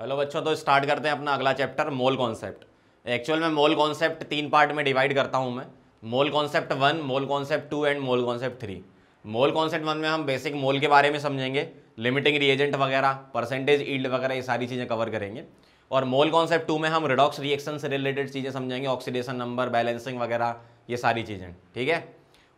Hello बच्चों तो start करते हैं अपना अगला चैप्टर मोल कॉन्सेप्ट एक्चुअल में मोल कॉन्सेप्ट तीन पार्ट में डिवाइड करता हूँ मैं mole concept one mole concept two and mole concept three mole concept one में हम बेसिक मोल के बारे में समझेंगे लिमिटिंग रिएजेंट वगैरह परसेंटेज ईल्ड वगैरह ये सारी चीज़ें कवर करेंगे और मोल कॉन्सेप्ट टू में हम रिडॉक्स रिएक्शन से रिलेटेड चीज़ें समझेंगे ऑक्सीडेशन नंबर बैलेंसिंग वगैरह ये सारी चीज़ें ठीक है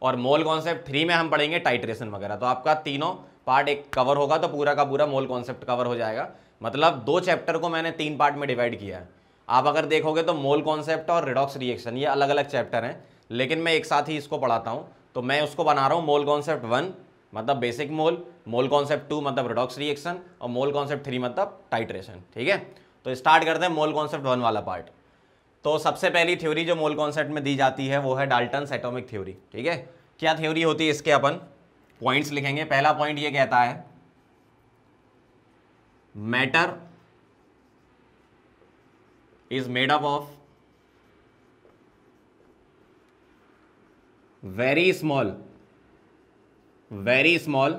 और मोल कॉन्सेप्ट थ्री में हम पढ़ेंगे टाइट्रेशन वगैरह तो आपका तीनों पार्ट एक कवर होगा तो पूरा का पूरा मोल कॉन्सेप्ट कवर हो जाएगा मतलब दो चैप्टर को मैंने तीन पार्ट में डिवाइड किया है आप अगर देखोगे तो मोल कॉन्सेप्ट और रिडॉक्स रिएक्शन ये अलग अलग चैप्टर हैं लेकिन मैं एक साथ ही इसको पढ़ाता हूँ तो मैं उसको बना रहा हूँ मोल कॉन्सेप्ट वन मतलब basic mole mole concept two मतलब रिडॉक्स रिएक्शन और मोल कॉन्सेप्ट थ्री मतलब टाइट्रेशन ठीक है तो स्टार्ट करते हैं मोल कॉन्सेप्ट वन वाला पार्ट तो सबसे पहली थ्योरी जो मोल कॉन्सेप्ट में दी जाती है वो है डाल्टन एटोमिक थ्योरी ठीक है क्या थ्योरी होती है इसके अपन पॉइंट्स लिखेंगे पहला पॉइंट ये कहता है matter is made up of very small very small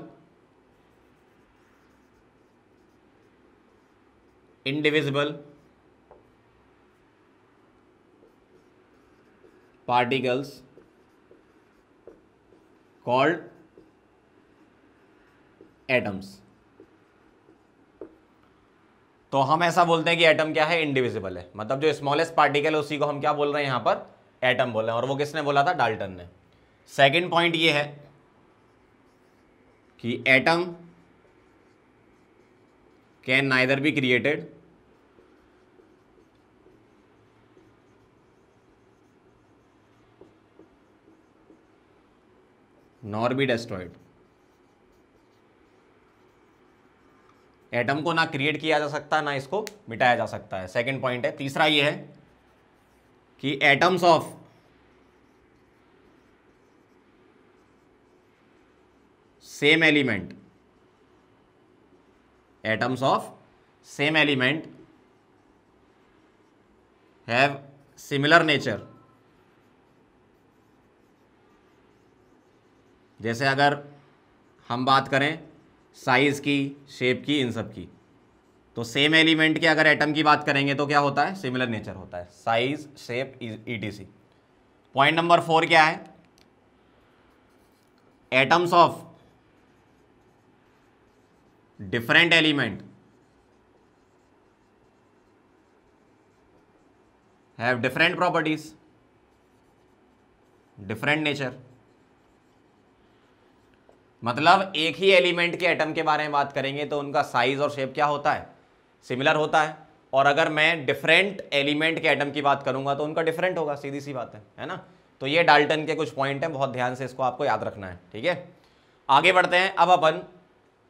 indivisible particles called atoms तो हम ऐसा बोलते हैं कि एटम क्या है इंडिविजिबल है मतलब जो स्मॉलेस्ट पार्टिकल है उसी को हम क्या बोल रहे हैं यहां पर एटम बोल रहे हैं और वो किसने बोला था डाल्टन ने सेकेंड पॉइंट ये है कि atom can neither be created nor be destroyed atom को ना क्रिएट किया जा सकता है ना इसको मिटाया जा सकता है सेकंड पॉइंट है तीसरा ये है कि atoms of same element atoms of same element have similar nature जैसे अगर हम बात करें साइज़ की शेप की इन सब की तो सेम एलिमेंट के अगर एटम की बात करेंगे तो क्या होता है सिमिलर नेचर होता है size shape E T C point number four क्या है atoms of different element have different properties different nature मतलब एक ही एलिमेंट के एटम के बारे में बात करेंगे तो उनका साइज और शेप क्या होता है सिमिलर होता है और अगर मैं डिफरेंट एलिमेंट के एटम की बात करूंगा तो उनका डिफरेंट होगा सीधी सी बात है है ना तो ये डाल्टन के कुछ पॉइंट हैं बहुत ध्यान से इसको आपको याद रखना है ठीक है आगे बढ़ते हैं अब अपन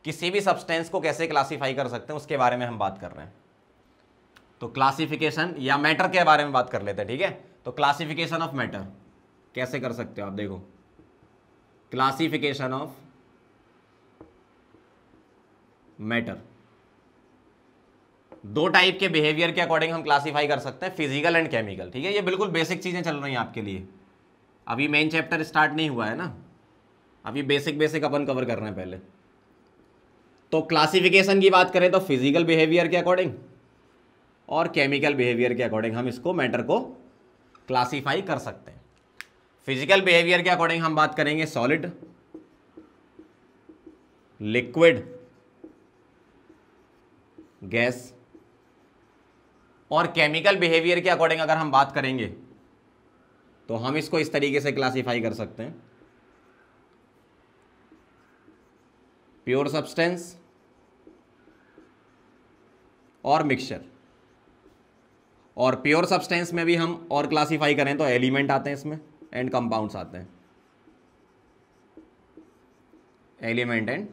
किसी भी सब्सटेंस को कैसे क्लासीफाई कर सकते हैं उसके बारे में हम बात कर रहे हैं तो क्लासीफिकेशन या मैटर के बारे में बात कर लेते हैं ठीक है तो क्लासीफिकेशन ऑफ मैटर कैसे कर सकते हो आप देखो क्लासीफिकेशन ऑफ मैटर दो टाइप के बिहेवियर के अकॉर्डिंग हम क्लासिफाई कर सकते हैं फिजिकल एंड केमिकल ठीक है ये बिल्कुल बेसिक चीज़ें चल रही हैं आपके लिए अभी मेन चैप्टर स्टार्ट नहीं हुआ है ना अभी बेसिक बेसिक अपन कवर कर रहे हैं पहले तो क्लासिफिकेशन की बात करें तो फिजिकल बिहेवियर के अकॉर्डिंग और केमिकल बिहेवियर के अकॉर्डिंग हम इसको मैटर को क्लासीफाई कर सकते हैं फिजिकल बिहेवियर के अकॉर्डिंग हम बात करेंगे सॉलिड लिक्विड गैस और केमिकल बिहेवियर के अकॉर्डिंग अगर हम बात करेंगे तो हम इसको इस तरीके से क्लासिफाई कर सकते हैं प्योर सब्सटेंस और मिक्सचर और प्योर सब्सटेंस में भी हम और क्लासिफाई करें तो एलिमेंट आते हैं इसमें एंड कंपाउंड्स आते हैं एलिमेंट एंड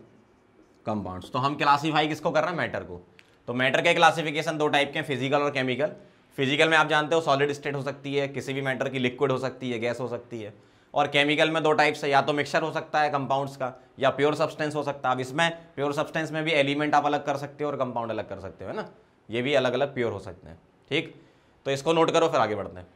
कंपाउंड्स तो हम क्लासिफाई किसको कर रहे हैं मैटर को तो मैटर के क्लासिफिकेशन दो टाइप के हैं फिजिकल और केमिकल फिजिकल में आप जानते हो सॉलिड स्टेट हो सकती है किसी भी मैटर की लिक्विड हो सकती है गैस हो सकती है और केमिकल में दो टाइप्स है या तो मिक्सचर हो सकता है कंपाउंड्स का या प्योर सब्सटेंस हो सकता है अब इसमें प्योर सब्सटेंस में भी एलिमेंट आप अलग कर सकते हो और कंपाउंड अलग कर सकते हो है ना ये भी अलग अलग प्योर हो सकते हैं ठीक तो इसको नोट करो फिर आगे बढ़ते हैं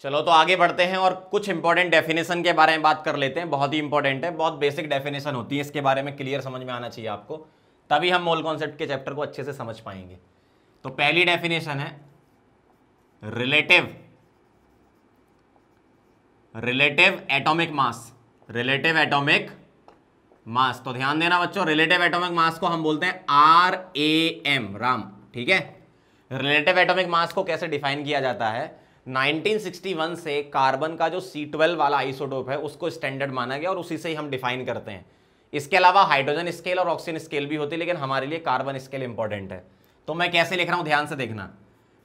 चलो तो आगे बढ़ते हैं और कुछ इंपॉर्टेंट डेफिनेशन के बारे में बात कर लेते हैं बहुत ही इंपॉर्टेंट है बहुत बेसिक डेफिनेशन होती है इसके बारे में क्लियर समझ में आना चाहिए आपको तभी हम मोल कॉन्सेप्ट के चैप्टर को अच्छे से समझ पाएंगे तो पहली डेफिनेशन है relative relative atomic mass relative atomic mass तो ध्यान देना बच्चों रिलेटिव एटॉमिक मास को हम बोलते हैं आर ए एम राम ठीक है रिलेटिव एटॉमिक मास को कैसे डिफाइन किया जाता है 1961 से कार्बन का जो C12 वाला आइसोटोप है उसको स्टैंडर्ड माना गया और उसी से ही हम डिफाइन करते हैं इसके अलावा हाइड्रोजन स्केल और ऑक्सीजन स्केल भी होती है लेकिन हमारे लिए कार्बन स्केल इंपॉर्टेंट है तो मैं कैसे लिख रहा हूँ ध्यान से देखना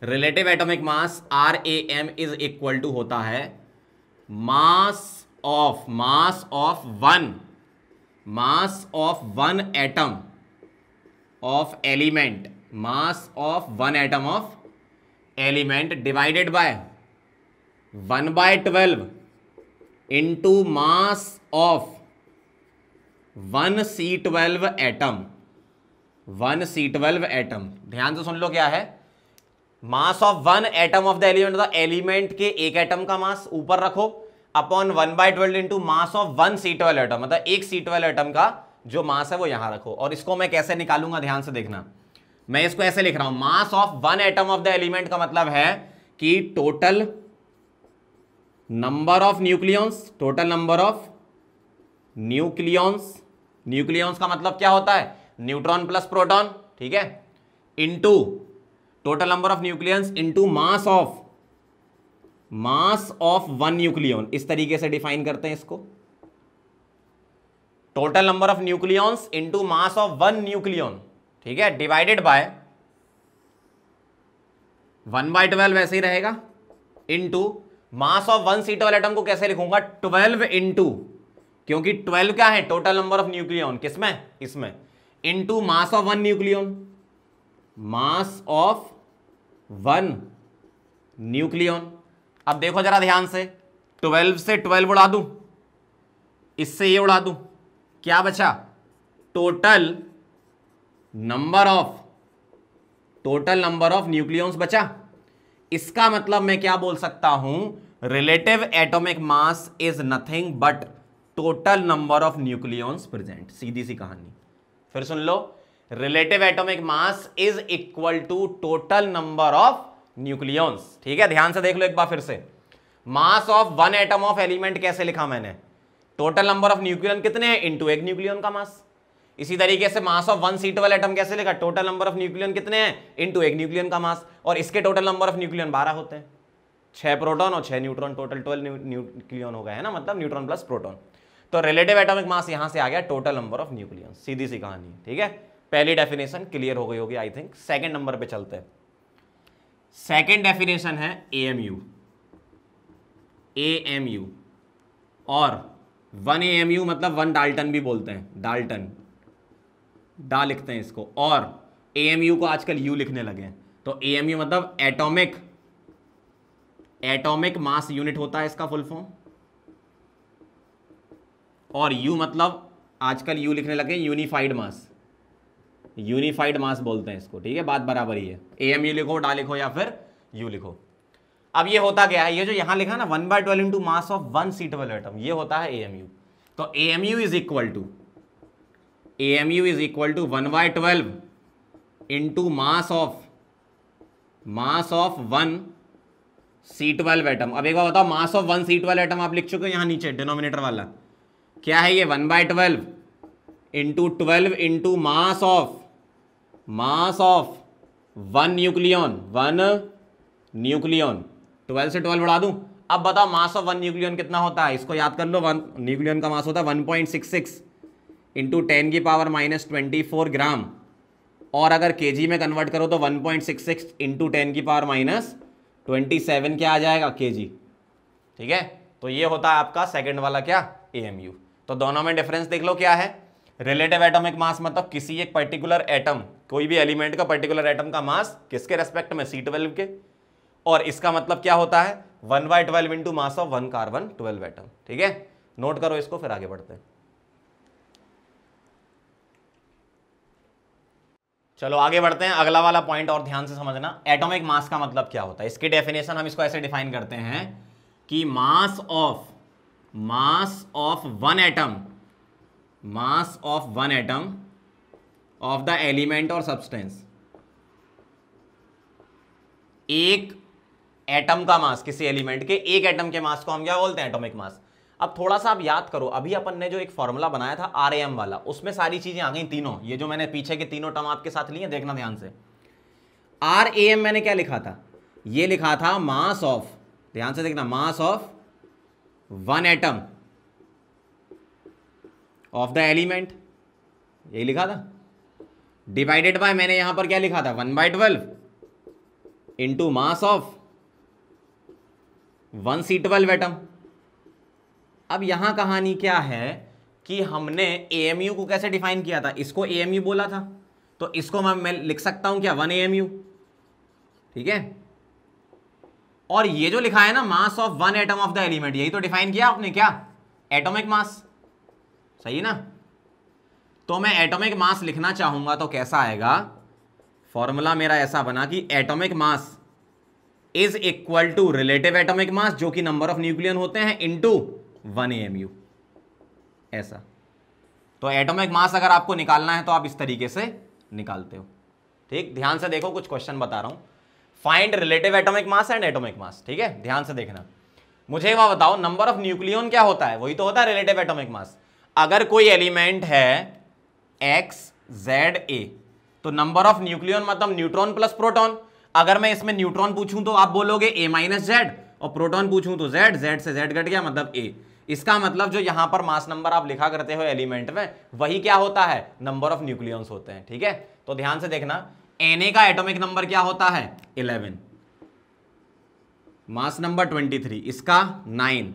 relative atomic mass R A M is equal to होता है mass of mass of one mass of one atom of element mass of one atom of element divided by one by twelve into mass of one C twelve atom one C twelve atom ध्यान से सुन लो क्या है mass of one atom of the element the element के एक atom का mass ऊपर रखो upon one by twelve into mass of one C twelve atom मतलब एक सी ट्वेल्व एटम का जो मास है वो यहां रखो और इसको मैं कैसे निकालूंगा ध्यान से देखना मैं इसको ऐसे लिख रहा हूं mass of one atom of the element का मतलब है कि total number of nucleons total number of nucleons nucleons का मतलब क्या होता है न्यूट्रॉन प्लस प्रोटॉन ठीक है into total number of nucleons into mass of mass of one nucleon इस तरीके से डिफाइन करते हैं इसको total number of nucleons into mass of one nucleon ठीक है divided by one by twelve ऐसे ही रहेगा into mass of one C वाले एटम को कैसे लिखूंगा ट्वेल्व इंटू क्योंकि ट्वेल्व क्या है टोटल नंबर ऑफ न्यूक्लियन किसमें इसमें into mass of one nucleon mass of one nucleon अब देखो जरा ध्यान से ट्वेल्व से ट्वेल्व उड़ा दू इससे ये उड़ा दू क्या बचा total number of total number of nucleons बचा इसका मतलब मैं क्या बोल सकता हूं relative atomic mass is nothing but total number of nucleons present सीधी सी कहानी फिर सुन लो relative atomic mass is equal to total number of nucleons ठीक है ध्यान से देख लो एक बार फिर से mass of one atom of element कैसे लिखा मैंने टोटल नंबर ऑफ न्यूक्लियन कितने इंटू एक न्यूक्लियन का मास इसी तरीके से मास ऑफ वन सीट वाले एटम कैसे लिखा टोटल नंबर ऑफ न्यूक्लियन कितने हैं इनटू एक न्यूक्लियन का मास और इसके टोटल नंबर ऑफ न्यूक्लियन बारह होते हैं छह प्रोटॉन और छह न्यूट्रॉन टोटल ट्वेल्व न्यूक्लियन हो गए है ना मतलब न्यूट्रॉन प्लस प्रोटॉन तो रिलेटिव एटॉमिक मास यहां से आ गया टोटल नंबर ऑफ न्यूक्लियन सीधी सी कहानी ठीक है पहली डेफिनेशन क्लियर हो गई होगी आई थिंक सेकेंड नंबर पर चलते हैं सेकेंड डेफिनेशन है ए एएमयू और वन ए मतलब वन डाल्टन भी बोलते हैं डाल्टन डा लिखते हैं इसको और ए को आजकल यू लिखने लगे हैं तो ए मतलब एटॉमिक एटॉमिक मास यूनिट होता है इसका फुल फॉर्म और यू मतलब आजकल यू लिखने लगे यूनिफाइड मास यूनिफाइड मास बोलते हैं इसको ठीक है बात बराबर ही है ए एम यू लिखो डा लिखो या फिर यू लिखो अब ये होता क्या है ये जो यहां लिखा ना one by twelve into mass of one C twelve atom ये होता है ए एम यू तो A M U is equal to A M U is equal to one by twelve into mass of mass of one C twelve atom अब एक बार बताओ mass of one C twelve atom आप लिख चुके हो यहाँ नीचे डिनोमिनेटर वाला क्या है ये one by twelve into twelve into mass of mass of one nucleon one nucleon twelve से ट्वेल्व बढ़ा दूँ अब बताओ मास ऑफ वन न्यूक्लियन कितना होता है इसको याद कर लो वन न्यूक्लियन का मास होता है one point six six into ten की power minus twenty four gram और अगर के में कन्वर्ट करो तो one point six six into ten की पावर माइनस ट्वेंटी सेवन क्या आ जाएगा के ठीक है तो ये होता है आपका सेकेंड वाला क्या ए तो दोनों में डिफरेंस देख लो क्या है रिलेटिव एटॉमिक मास मतलब किसी एक पर्टिकुलर एटम कोई भी एलिमेंट का पर्टिकुलर एटम का मास किसके रेस्पेक्ट में सी ट्वेल्व के और इसका मतलब क्या होता है one by twelve into mass of one carbon twelve atom ठीक है नोट करो इसको फिर आगे बढ़ते हैं चलो आगे बढ़ते हैं अगला वाला पॉइंट और ध्यान से समझना एटॉमिक मास का मतलब क्या होता है इसकी डेफिनेशन हम इसको ऐसे डिफाइन करते हैं कि mass of mass of one atom mass of one atom of the element और सब्सटेंस एक एटम का मास किसी एलिमेंट के एक एटम के मास को हम क्या बोलते हैं एटॉमिक मास अब थोड़ा सा आप याद करो अभी अपन ने जो एक फॉर्मूला बनाया था आर वाला उसमें सारी चीज़ें आ गई तीनों ये जो मैंने पीछे के तीनों टर्म आपके साथ लिए देखना ध्यान से आर मैंने क्या लिखा था ये लिखा था मास ऑफ ध्यान से देखना mass of one atom of the element ये लिखा था डिवाइडेड बाय मैंने यहां पर क्या लिखा था one by twelve into mass of one C twelve atom अब यहाँ कहानी क्या है कि हमने ए को कैसे डिफाइन किया था इसको ए बोला था तो इसको मैं, मैं लिख सकता हूँ क्या वन ए ठीक है और ये जो लिखा है ना mass of one atom of the element यही तो डिफाइन किया आपने क्या एटॉमिक मास सही है ना तो मैं एटॉमिक मास लिखना चाहूंगा तो कैसा आएगा फॉर्मूला मेरा ऐसा बना कि atomic mass is equal to relative atomic mass जो कि नंबर ऑफ न्यूक्लियन होते हैं into one A M U ऐसा तो एटॉमिक मास अगर आपको निकालना है तो आप इस तरीके से निकालते हो ठीक ध्यान से देखो कुछ क्वेश्चन बता रहा हूं find relative atomic mass and atomic mass ठीक है ध्यान से देखना मुझे वह बताओ नंबर ऑफ न्यूक्लियन क्या होता है वही तो होता है रिलेटिव एटोमिक मास अगर कोई एलिमेंट है एक्स जेड ए तो नंबर ऑफ न्यूक्लियन मतलब न्यूट्रॉन प्लस प्रोटॉन अगर मैं इसमें न्यूट्रॉन पूछूं तो आप बोलोगे ए माइनस जेड और प्रोटॉन पूछूं तो जेड जेड से जेड घट गया मतलब ए इसका मतलब जो यहां पर मास नंबर आप लिखा करते हो एलिमेंट में वही क्या होता है नंबर ऑफ न्यूक्लियंस होते हैं ठीक है तो ध्यान से देखना एन का एटोमिक नंबर क्या होता है eleven mass number twenty three इसका नाइन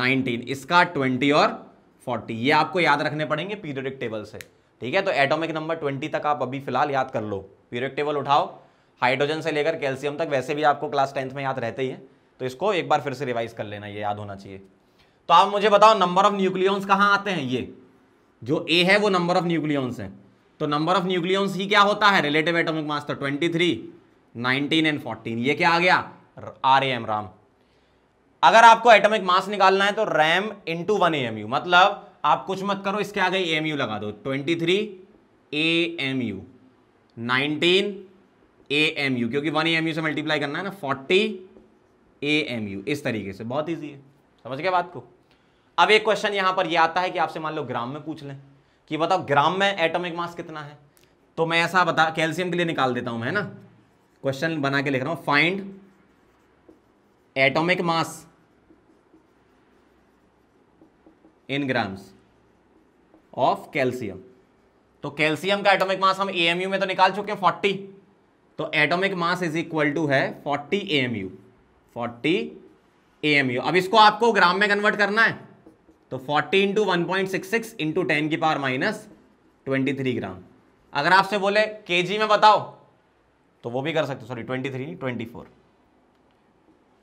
नाइनटीन इसका ट्वेंटी और फोर्टी ये आपको याद रखने पड़ेंगे पीरियडिक टेबल से ठीक है तो एटॉमिक नंबर ट्वेंटी तक आप अभी फिलहाल याद कर लो पीरियडिक टेबल उठाओ हाइड्रोजन से लेकर कैल्शियम तक वैसे भी आपको क्लास टेंथ में याद रहते ही है तो इसको एक बार फिर से रिवाइज कर लेना ये याद होना चाहिए तो आप मुझे बताओ नंबर ऑफ न्यूक्लियंस कहाँ आते हैं ये जो ए है वो नंबर ऑफ न्यूक्लियंस है तो नंबर ऑफ न्यूक्लियंस ही क्या होता है रिलेटिव एटॉमिक मास तो twenty three nineteen and forty ये क्या आ गया आर ए एम राम अगर आपको एटॉमिक मास निकालना है तो RAM into one A M U मतलब आप कुछ मत करो इसके आगे ए एम यू लगा दो twenty three A M U nineteen A M U क्योंकि वन ए एम यू से मल्टीप्लाई करना है ना फोर्टी ए एम यू इस तरीके से बहुत ईजी है समझ गया बात को अब एक क्वेश्चन यहां पर यह आता है कि आपसे मान लो ग्राम में पूछ लें कि बताओ ग्राम में एटॉमिक मास कितना है तो मैं ऐसा बता कैल्शियम के लिए निकाल देता हूं मैं ना क्वेश्चन बना के लिख रहा हूं find atomic mass in grams of calcium तो कैल्शियम का एटॉमिक मास हम एएमयू में तो निकाल चुके हैं 40 तो atomic mass is equal to है 40 एएमयू 40 एएमयू अब इसको आपको ग्राम में कन्वर्ट करना है तो 40 into one point six six into ten की power minus twenty three gram अगर आपसे बोले के जी में बताओ तो वो भी कर सकते हो सॉरी ट्वेंटी थ्री नहीं twenty four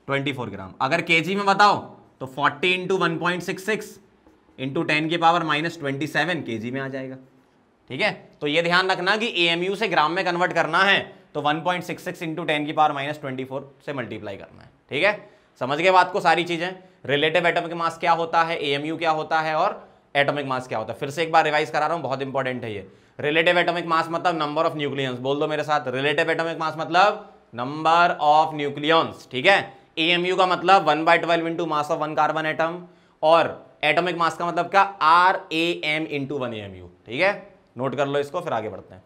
twenty four gram अगर के जी में बताओ तो forty into one point six six into ten की power minus twenty seven K G में आ जाएगा ठीक है तो ये ध्यान रखना कि ए से ग्राम में कन्वर्ट करना है तो 1.66 point six six into ten की पावर माइनस ट्वेंटी फोर से मल्टीप्लाई करना है ठीक है समझ गए बात को सारी चीज़ें रिलेटिव एटॉमिक मास क्या होता है एएमयू क्या होता है और एटॉमिक मास क्या होता है फिर से एक बार रिवाइज करा रहा हूँ बहुत इंपॉर्टेंट है ये रिलेटिव एटॉमिक मास मतलब नंबर ऑफ न्यूक्लियंस बोल दो मेरे साथ रिलेटिव एटॉमिक मास मतलब नंबर ऑफ न्यूक्लियंस ठीक है एएमयू का मतलब one by twelve into mass of one carbon atom और एटॉमिक मास का मतलब क्या R A M into one A M U ठीक है नोट कर लो इसको फिर आगे बढ़ते हैं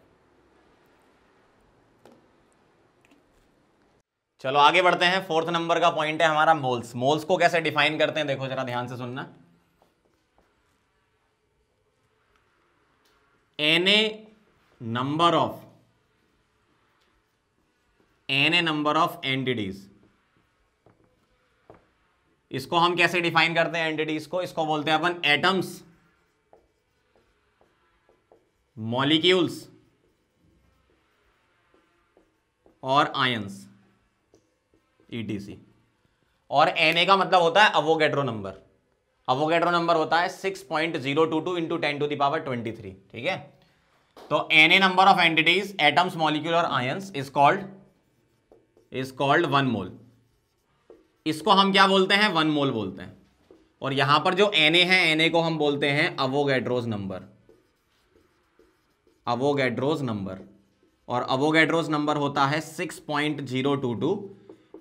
चलो आगे बढ़ते हैं फोर्थ नंबर का पॉइंट है हमारा मोल्स मोल्स को कैसे डिफाइन करते हैं देखो जरा ध्यान से सुनना N A number of N A number of entities इसको हम कैसे डिफाइन करते हैं एंटिटीज को इसको बोलते हैं अपन एटम्स मॉलिक्यूल्स और आयंस ईटीसी e और एन का मतलब होता है अवोगेड्रो नंबर अवोगेड्रो नंबर होता है six point zero two two into ten to the power twenty three ठीक है तो N A number of entities atoms molecular ions is called is called one mole इसको हम क्या बोलते हैं वन मोल बोलते हैं और यहां पर जो एन ए है एन ए को हम बोलते हैं अवोगेड्रोज नंबर अवोगेड्रोज नंबर और अवोगेड्रोज नंबर होता है six point zero two two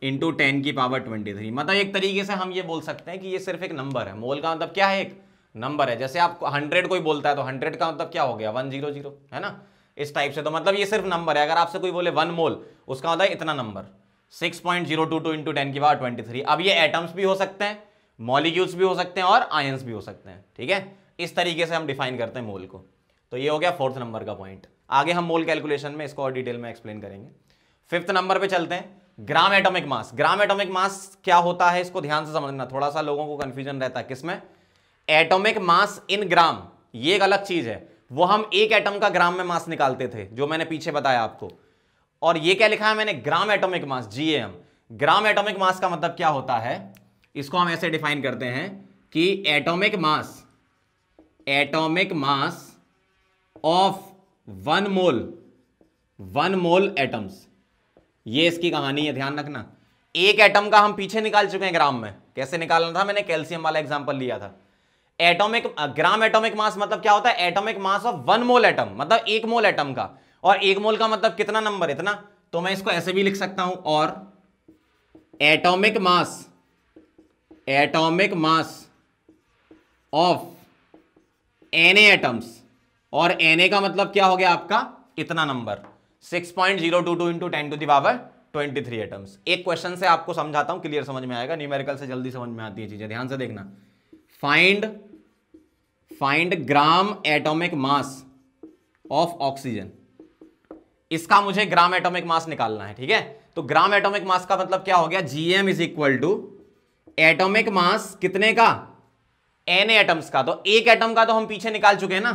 into ten की पावर ट्वेंटी थ्री मतलब एक तरीके से हम ये बोल सकते हैं कि ये सिर्फ एक नंबर है मोल का मतलब क्या है एक नंबर है जैसे आप हंड्रेड कोई बोलता है तो हंड्रेड का मतलब क्या हो गया वन जीरो जीरो है ना इस टाइप से तो मतलब ये सिर्फ नंबर है अगर आपसे कोई बोले वन मोल उसका मतलब इतना number six point zero two two into ten की पावर ट्वेंटी थ्री अब ये एटम्स भी हो सकते हैं मॉलिक्यूल्स भी हो सकते हैं और आयंस भी हो सकते हैं ठीक है इस तरीके से हम डिफाइन करते हैं मोल को तो ये हो गया फोर्थ नंबर का पॉइंट आगे हम मोल कैलकुलेशन में इसको और डिटेल में एक्सप्लेन करेंगे फिफ्थ नंबर पे चलते हैं ग्राम एटॉमिक मास ग्राम एटॉमिक मास क्या होता है इसको ध्यान से समझना थोड़ा सा लोगों को कंफ्यूजन रहता है किसमें एटॉमिक मास इन ग्राम ये एक अलग चीज है वो हम एक एटम का ग्राम में मास निकालते थे जो मैंने पीछे बताया आपको और ये क्या लिखा है मैंने gram atomic mass GM gram atomic mass का मतलब क्या होता है इसको हम ऐसे डिफाइन करते हैं कि atomic mass atomic mass of one mole one mole atoms ये इसकी कहानी है ध्यान रखना एक एटम का हम पीछे निकाल चुके हैं ग्राम में कैसे निकालना था मैंने कैल्सियम वाला एग्जाम्पल लिया था एटोमिक ग्राम एटोमिक मास मतलब क्या होता है atomic mass of one mole atom मतलब एक मोल एटम का और एक मोल का मतलब कितना नंबर इतना तो मैं इसको ऐसे भी लिख सकता हूं और atomic mass atomic mass of N atoms और एन का मतलब क्या हो गया आपका इतना number six point zero two two into ten to the power twenty three atoms एक क्वेश्चन से आपको समझाता हूं क्लियर समझ में आएगा न्यूमेरिकल से जल्दी समझ में आती है चीजें ध्यान से देखना find find gram atomic mass of oxygen इसका मुझे ग्राम एटोमिक मास निकालना है ठीक है तो ग्राम एटोमिक मास का मतलब क्या हो गया GM is equal to atomic mass कितने का एन एटम्स का तो एक एटम का तो हम पीछे निकाल चुके हैं ना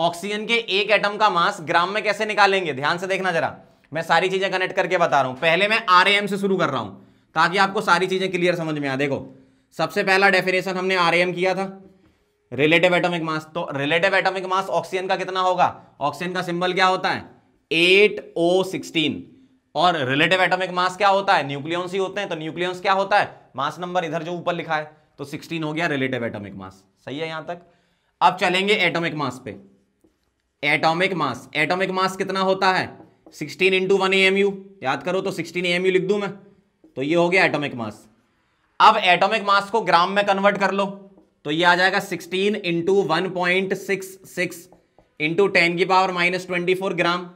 ऑक्सीजन के एक एटम का मास ग्राम में कैसे निकालेंगे ध्यान से देखना जरा मैं सारी चीजें कनेक्ट करके बता रहा हूं पहले मैं आर से शुरू कर रहा हूं ताकि आपको सारी चीजें क्लियर समझ में आ देखो सबसे पहला डेफिनेशन हमने आर किया था रिलेटिव एटॉमिक मास तो रिलेटिव एटॉमिक मास ऑक्सीजन का कितना होगा ऑक्सीजन का सिंबल क्या होता है एट ओ सिक्सटीन और रिलेटिव एटॉमिक मास क्या होता है न्यूक्लियंस ही होते हैं तो न्यूक्लियंस क्या होता है मास नंबर इधर जो ऊपर लिखा है तो 16 हो गया रिलेटिव एटॉमिक मास सही है यहां तक अब चलेंगे एटॉमिक मास पे एटॉमिक मास एटॉमिक मास कितना होता है 16 इंटू वन एएमयू याद करो तो 16 एएमयू लिख दूं मैं तो ये हो गया एटॉमिक मास अब एटॉमिक मास को ग्राम में कन्वर्ट कर लो तो ये आ जाएगा 16 into one point six six into ten की power minus twenty four gram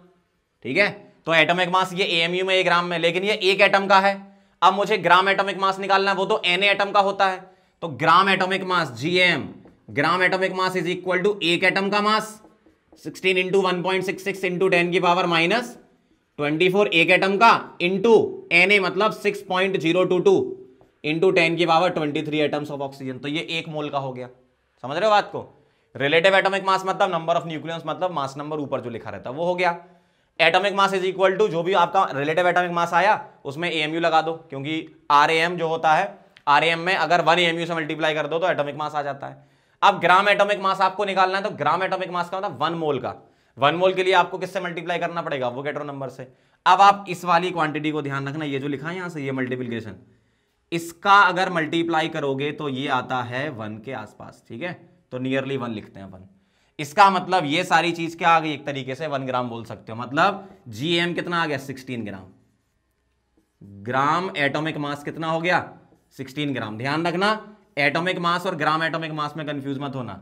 ठीक है तो एटॉमिक मास ये एएमयू में एक ग्राम में लेकिन ये एक एटम का है अब मुझे ग्राम एटॉमिक मास निकालना है वो तो एन एटम का होता है तो gram atomic mass GM gram atomic mass is equal to एक एटम का mass sixteen into one point six six into ten की पावर माइनस ट्वेंटी फोर एक एटम का इंटू एन ए मतलब six point zero two two into ten की power twenty three atoms of oxygen तो ये एक मोल का हो गया समझ रहे हो बात को रिलेटिव एटॉमिक मास मतलब नंबर ऑफ न्यूक्लियस मतलब मास नंबर ऊपर जो लिखा रहता है वो हो गया atomic mass is equal to जो भी आपका रिलेटिव एटॉमिक मास आया उसमें एएमयू लगा दो क्योंकि आरएएम जो होता है आरएएम में अगर वन एएमयू से मल्टीप्लाई कर दो तो एटॉमिक मास आ जाता है अब ग्राम एटॉमिक मास आपको निकालना है तो ग्राम एटॉमिक मास का मतलब वन मोल का वन मोल के लिए आपको किससे मल्टीप्लाई करना पड़ेगा वो कैट्रो नंबर से अब आप इस वाली क्वांटिटी को ध्यान रखना ये जो लिखा है यहां से ये मल्टीप्लीकेशन इसका अगर मल्टीप्लाई करोगे तो ये आता है वन के आसपास ठीक है तो नियरली वन लिखते हैं अपन इसका मतलब ये सारी चीज क्या आ गई एक तरीके से वन ग्राम बोल सकते हो मतलब जी कितना आ गया सिक्सटीन ग्राम ग्राम एटोमिक मास कितना हो गया सिक्सटीन ग्राम ध्यान रखना एटॉमिक मास और ग्राम एटॉमिक मास में कंफ्यूज मत होना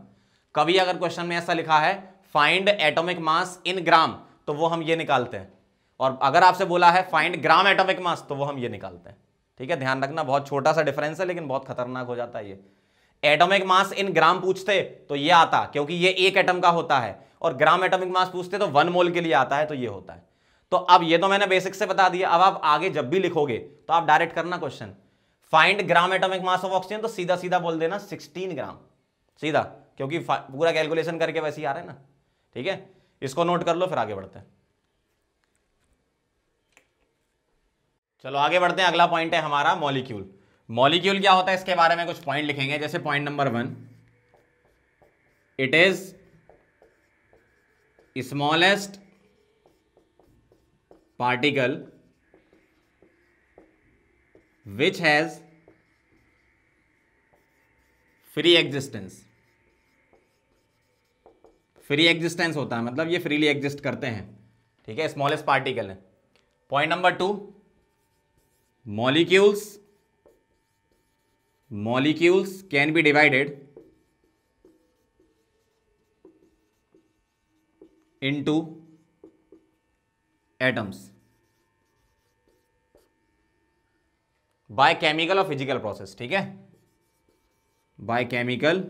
कभी अगर क्वेश्चन में ऐसा लिखा है फाइंड एटॉमिक मास इन ग्राम तो वो हम ये निकालते हैं और अगर आपसे बोला है फाइंड ग्राम एटॉमिक मास तो वो हम ये निकालते हैं ठीक है ध्यान रखना बहुत छोटा सा डिफरेंस है लेकिन बहुत खतरनाक हो जाता है ये एटॉमिक मास इन ग्राम पूछते तो ये आता क्योंकि ये एक एटम का होता है और ग्राम एटॉमिक मास पूछते तो वन मोल के लिए आता है तो ये होता है तो अब ये तो मैंने बेसिक से बता दिया अब आप आगे जब भी लिखोगे तो आप डायरेक्ट करना question find gram atomic mass of oxygen तो सीधा सीधा बोल देना 16 ग्राम सीधा क्योंकि पूरा कैलकुलेशन करके वैसे ही आ रहा है ना ठीक है इसको नोट कर लो फिर आगे बढ़ते हैं चलो आगे बढ़ते हैं अगला पॉइंट है हमारा मॉलिक्यूल मॉलिक्यूल क्या होता है इसके बारे में कुछ पॉइंट लिखेंगे जैसे point number one it is smallest particle which has free existence free existence होता है मतलब ये फ्रीली एग्जिस्ट करते हैं ठीक है स्मॉलेस्ट पार्टिकल है point number two molecules molecules can be divided into atoms by chemical और फिजिकल प्रोसेस ठीक है बाय केमिकल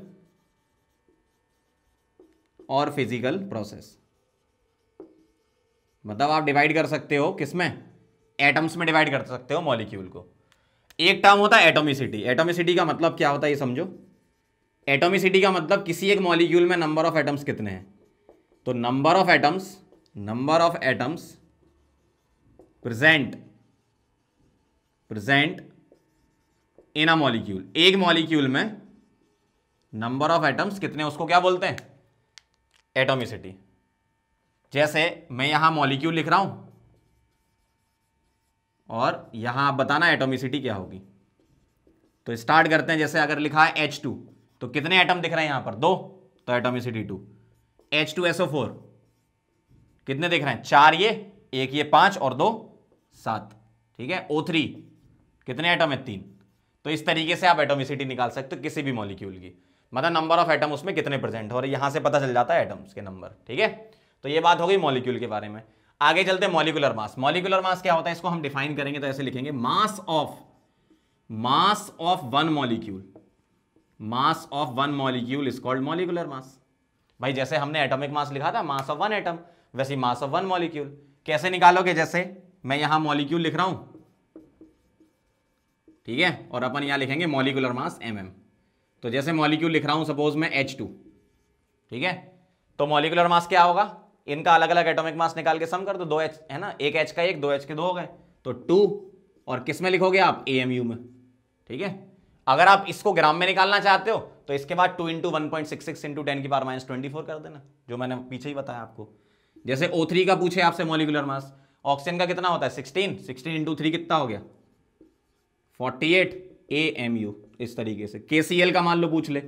और फिजिकल प्रोसेस मतलब आप डिवाइड कर सकते हो किसमें एटम्स में डिवाइड कर सकते हो मॉलिक्यूल को एक टर्म होता है एटोमिसिटी एटोमिसिटी का मतलब क्या होता है ये समझो एटोमिसिटी का मतलब किसी एक मॉलिक्यूल में नंबर ऑफ एटम्स कितने हैं तो number of atoms number of atoms present present in a molecule एक मॉलिक्यूल में नंबर ऑफ एटम्स कितने उसको क्या बोलते हैं एटोमिसिटी जैसे मैं यहां मॉलिक्यूल लिख रहा हूं और यहां आप बताना एटोमिसिटी क्या होगी तो स्टार्ट करते हैं जैसे अगर लिखा है एच टू तो कितने एटम दिख रहे हैं यहां पर दो तो atomicity two H two S O four कितने दिख रहे हैं चार ये एक ये पांच और दो सात ठीक है ओ थ्री कितने एटम है तीन तो इस तरीके से आप एटोमिसिटी निकाल सकते हो किसी भी मॉलिक्यूल की मतलब नंबर ऑफ एटम उसमें कितने प्रेजेंट हो और यहाँ से पता चल जाता है एटम्स के नंबर ठीक है तो ये बात हो गई मॉलिक्यूल के बारे में आगे चलते हैं मॉलिकुलर मास मॉलिकुलर मास क्या होता है इसको हम डिफाइन करेंगे तो ऐसे लिखेंगे mass of mass of one molecule mass of one molecule is called molecular mass भाई जैसे हमने एटॉमिक मास लिखा था मास ऑफ वन एटम वैसे मास ऑफ वन मॉलिक्यूल कैसे निकालोगे जैसे मैं यहां मॉलिक्यूल लिख रहा हूं ठीक है और अपन यहाँ लिखेंगे मॉलिकुलर मास एम mm. तो जैसे मॉलिक्यूल लिख रहा हूँ सपोज मैं एच टू ठीक है तो मॉलिकुलर मास क्या होगा इनका अलग अलग एटॉमिक मास निकाल के सम कर दो दो एच है ना एक एच का एक दो एच के दो हो गए तो टू और किस में लिखोगे आप ए एम यू में ठीक है अगर आप इसको ग्राम में निकालना चाहते हो तो इसके बाद two into one point six six into ten की पार माइनस ट्वेंटी फोर कर देना जो मैंने पीछे ही बताया आपको जैसे ओ थ्री का पूछे आपसे मॉलिकुलर मास ऑक्सीजन का कितना होता है सिक्सटीन सिक्सटीन इंटू थ्री कितना हो गया forty eight A M U इस तरीके से के सी एल का मान लो पूछ ले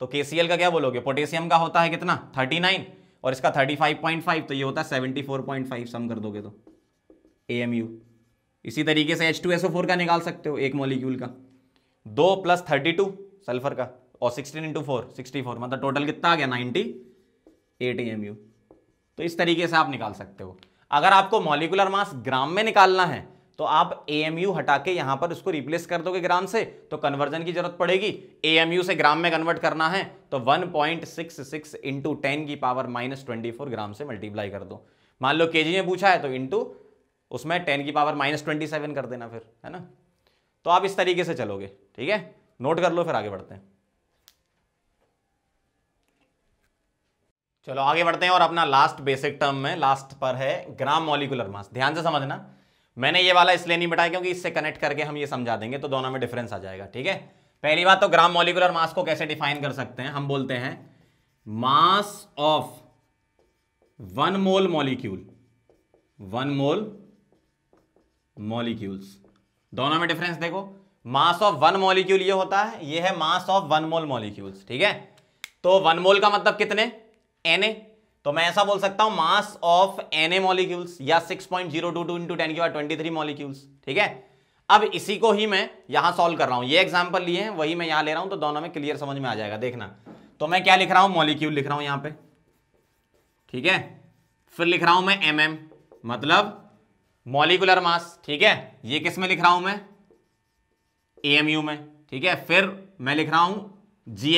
तो के सी एल का क्या बोलोगे पोटेशियम का होता है कितना थर्टी नाइन और इसका थर्टी फाइव पॉइंट फाइव तो ये होता है seventy four point five sum कर दोगे तो ए एम यू इसी तरीके से H two S O four का निकाल सकते हो एक मॉलिक्यूल का दो प्लस थर्टी टू सल्फर का और sixteen into four sixty four मतलब टोटल कितना आ गया नाइन्टी एट एम यू तो इस तरीके से आप निकाल सकते हो अगर आपको मॉलिकुलर मास ग्राम में निकालना है तो आप ए हटा के यहां पर उसको रिप्लेस कर दोगे ग्राम से तो कन्वर्जन की जरूरत पड़ेगी ए से ग्राम में कन्वर्ट करना है तो 1.66 point six six into ten की power minus twenty four gram से मल्टीप्लाई कर दो मान लो के में पूछा है तो इंटू उसमें टेन की पावर माइनस ट्वेंटी सेवन कर देना फिर है ना तो आप इस तरीके से चलोगे ठीक है नोट कर लो फिर आगे बढ़ते हैं चलो आगे बढ़ते हैं और अपना लास्ट बेसिक टर्म में लास्ट पर है ग्राम मॉलिकुलर मास ध्यान से समझना मैंने ये वाला इसलिए नहीं बताया क्योंकि इससे कनेक्ट करके हम ये समझा देंगे तो दोनों में डिफरेंस आ जाएगा ठीक है पहली बात तो ग्राम मॉलिकुलर मास को कैसे डिफाइन कर सकते हैं हम बोलते हैं mass of one mole molecule one mole molecules दोनों में डिफरेंस देखो मास ऑफ वन मॉलिक्यूल ये होता है ये है mass of one mole molecules ठीक है तो वन मोल का मतलब कितने एन ए तो मैं ऐसा बोल सकता हूं mass of N A molecules या 6.022 इंटू टेन की ट्वेंटी थ्री मॉलिक्यूल्स ठीक है अब इसी को ही मैं यहां सॉल्व कर रहा हूं ये एग्जांपल लिए हैं वही मैं यहां ले रहा हूं तो दोनों में क्लियर समझ में आ जाएगा देखना तो मैं क्या लिख रहा हूं मॉलिक्यूल लिख रहा हूं यहां पे ठीक है फिर लिख रहा हूं मैं एम mm, मतलब मॉलिकुलर मास ठीक है ये किस में लिख रहा हूं मैं ए में ठीक है फिर मैं लिख रहा हूं जी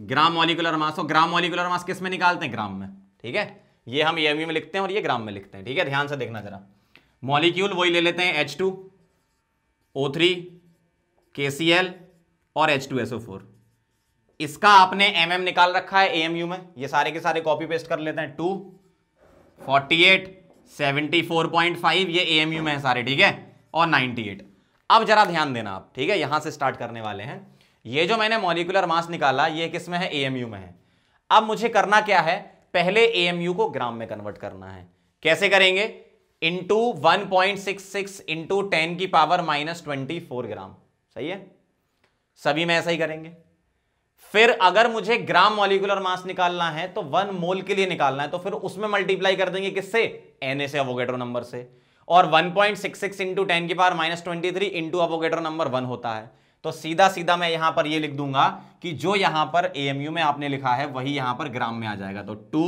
ग्राम मॉलिकुलर मास हो तो ग्राम मॉलिकुलर मास किस में निकालते हैं ग्राम में ठीक है ये हम ई e में लिखते हैं और ये ग्राम में लिखते हैं ठीक है ध्यान से देखना जरा मॉलिक्यूल वही ले लेते हैं H two O three K C L और H two S O four इसका आपने एम mm निकाल रखा है ए में ये सारे के सारे कॉपी पेस्ट कर लेते हैं two forty eight seventy four point five ये ए में है सारे ठीक है और नाइन्टी एट अब जरा ध्यान देना आप ठीक है यहां से स्टार्ट करने वाले हैं ये जो मैंने मॉलिकुलर मास निकाला ये किस में है ए में है अब मुझे करना क्या है पहले ए को ग्राम में कन्वर्ट करना है कैसे करेंगे into one point six six into ten की power minus twenty four gram सही है सभी में ऐसा ही करेंगे फिर अगर मुझे ग्राम मॉलिकुलर मास निकालना है तो वन मोल के लिए निकालना है तो फिर उसमें मल्टीप्लाई कर देंगे किससे एन से अवोगेड्रो नंबर से और 1.66 point six six into ten की power minus twenty three into Avogadro number one होता है तो सीधा सीधा मैं यहां पर ये लिख दूंगा कि जो यहां पर ए में आपने लिखा है वही यहां पर ग्राम में आ जाएगा तो two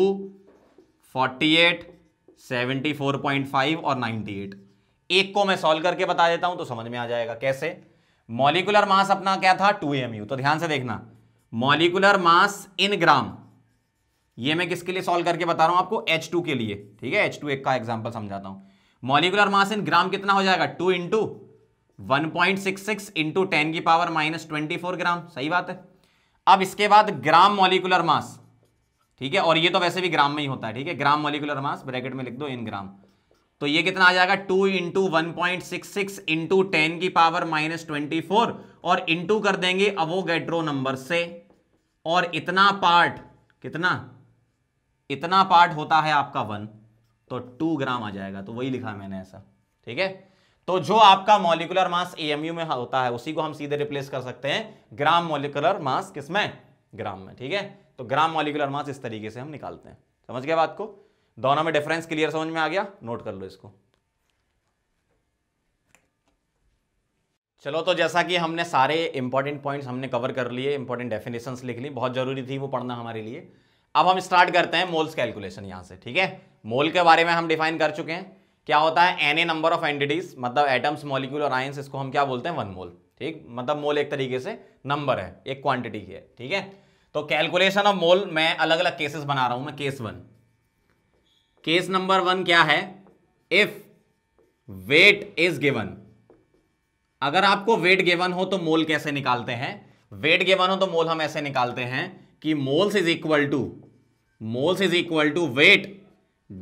forty eight seventy four point five और नाइन्टी एट एक को मैं सॉल्व करके बता देता हूं तो समझ में आ जाएगा कैसे मॉलिकुलर मास अपना क्या था टू एम तो ध्यान से देखना मॉलिकुलर मास इन ग्राम ये मैं किसके लिए सॉल्व करके बता रहा हूं आपको टू के लिए ठीक है टू एक का एग्जाम्पल समझाता हूं मॉलिकुलर मास इन ग्राम कितना हो जाएगा टू इंटू 1.66 पॉइंट सिक्स की power minus twenty four gram सही बात है अब इसके बाद ग्राम मॉलिकुलर मास ठीक है और ये तो वैसे भी ग्राम में ही होता है ठीक है ग्राम मॉलिकुलर मास ब्रैकेट में लिख दो इन ग्राम तो ये कितना आ जाएगा two into one point six six into ten की पावर माइनस ट्वेंटी फोर और इंटू कर देंगे अवो गैड्रो नंबर से और इतना पार्ट कितना इतना पार्ट होता है आपका वन तो टू ग्राम आ जाएगा तो वही लिखा मैंने ऐसा ठीक है तो जो आपका मॉलिकुलर मास एएमयू में होता है उसी को हम सीधे रिप्लेस कर सकते हैं ग्राम मॉलिकुलर मास किसमें ग्राम में ठीक है तो ग्राम मॉलिकुलर मास इस तरीके से हम निकालते हैं समझ गया बात को दोनों में डिफरेंस क्लियर समझ में आ गया नोट कर लो इसको चलो तो जैसा कि हमने सारे इंपॉर्टेंट पॉइंट्स हमने कवर कर लिए इंपॉर्टेंट डेफिनेशन लिख ली बहुत जरूरी थी वो पढ़ना हमारे लिए अब हम स्टार्ट करते हैं मोल्स कैलकुलेशन यहां से ठीक है मोल के बारे में हम डिफाइन कर चुके हैं क्या होता है N A number of entities मतलब एटम्स मॉलिक्यूल और आयंस इसको हम क्या बोलते हैं वन मोल ठीक मतलब मोल एक तरीके से नंबर है एक क्वांटिटी की है ठीक है तो कैलकुलेशन ऑफ मोल मैं अलग अलग केसेस बना रहा हूं मैं case one case number one क्या है इफ वेट इज गिवन अगर आपको वेट गिवन हो तो मोल कैसे निकालते हैं वेट गिवन हो तो मोल हम ऐसे निकालते हैं कि moles is equal to moles is equal to weight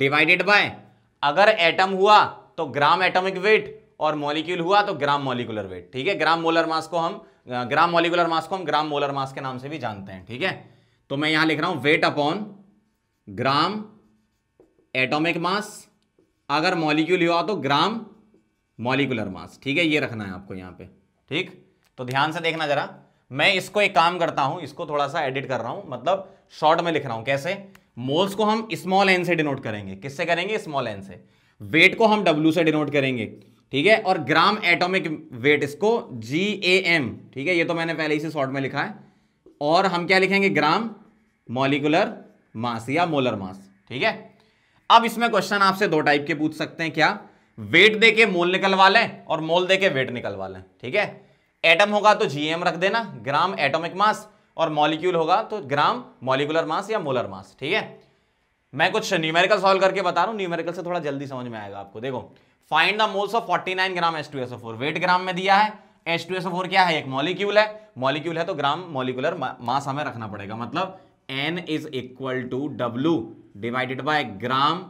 divided by अगर एटम हुआ तो ग्राम एटॉमिक वेट और मॉलिक्यूल हुआ तो ग्राम मॉलिकुलर वेट ठीक है ग्राम मोलर मास को हम ग्राम मॉलिकुलर मास को हम ग्राम मोलर मास के नाम से भी जानते हैं ठीक है तो मैं यहां लिख रहा हूं weight upon gram atomic mass अगर मॉलिक्यूल हुआ तो ग्राम मॉलिकुलर मास ठीक है ये रखना है आपको यहां पे ठीक तो ध्यान से देखना जरा मैं इसको एक काम करता हूं इसको थोड़ा सा एडिट कर रहा हूं मतलब शॉर्ट में लिख रहा हूं कैसे मोल्स को हम स्मॉल एन से डिनोट करेंगे किससे करेंगे स्मॉल एन से वेट को हम डब्ल्यू से डिनोट करेंगे ठीक है और ग्राम एटॉमिक वेट इसको जी ए एम ठीक है ये तो मैंने पहले इसी शॉर्ट में लिखा है और हम क्या लिखेंगे ग्राम मॉलिकुलर मास या मोलर मास ठीक है अब इसमें क्वेश्चन आपसे दो टाइप के पूछ सकते हैं क्या वेट दे के मोल निकलवा लें और मोल दे के वेट निकलवा लें ठीक है एटम होगा तो जीएम रख देना ग्राम एटॉमिक मास और मॉलिक्यूल होगा तो ग्राम मॉलिकुलर मास या मोलर मास ठीक है मैं कुछ न्यूमेरिकल सॉल्व करके बता रहा हूँ न्यूमेरिकल से थोड़ा जल्दी समझ में आएगा आपको देखो find the moles of 49 gram H2SO4 weight gram में दिया है H2SO4 क्या है एक मॉलिक्यूल है मॉलिक्यूल है तो ग्राम मॉलिकुलर मास हमें रखना पड़ेगा मतलब N is equal to W divided by gram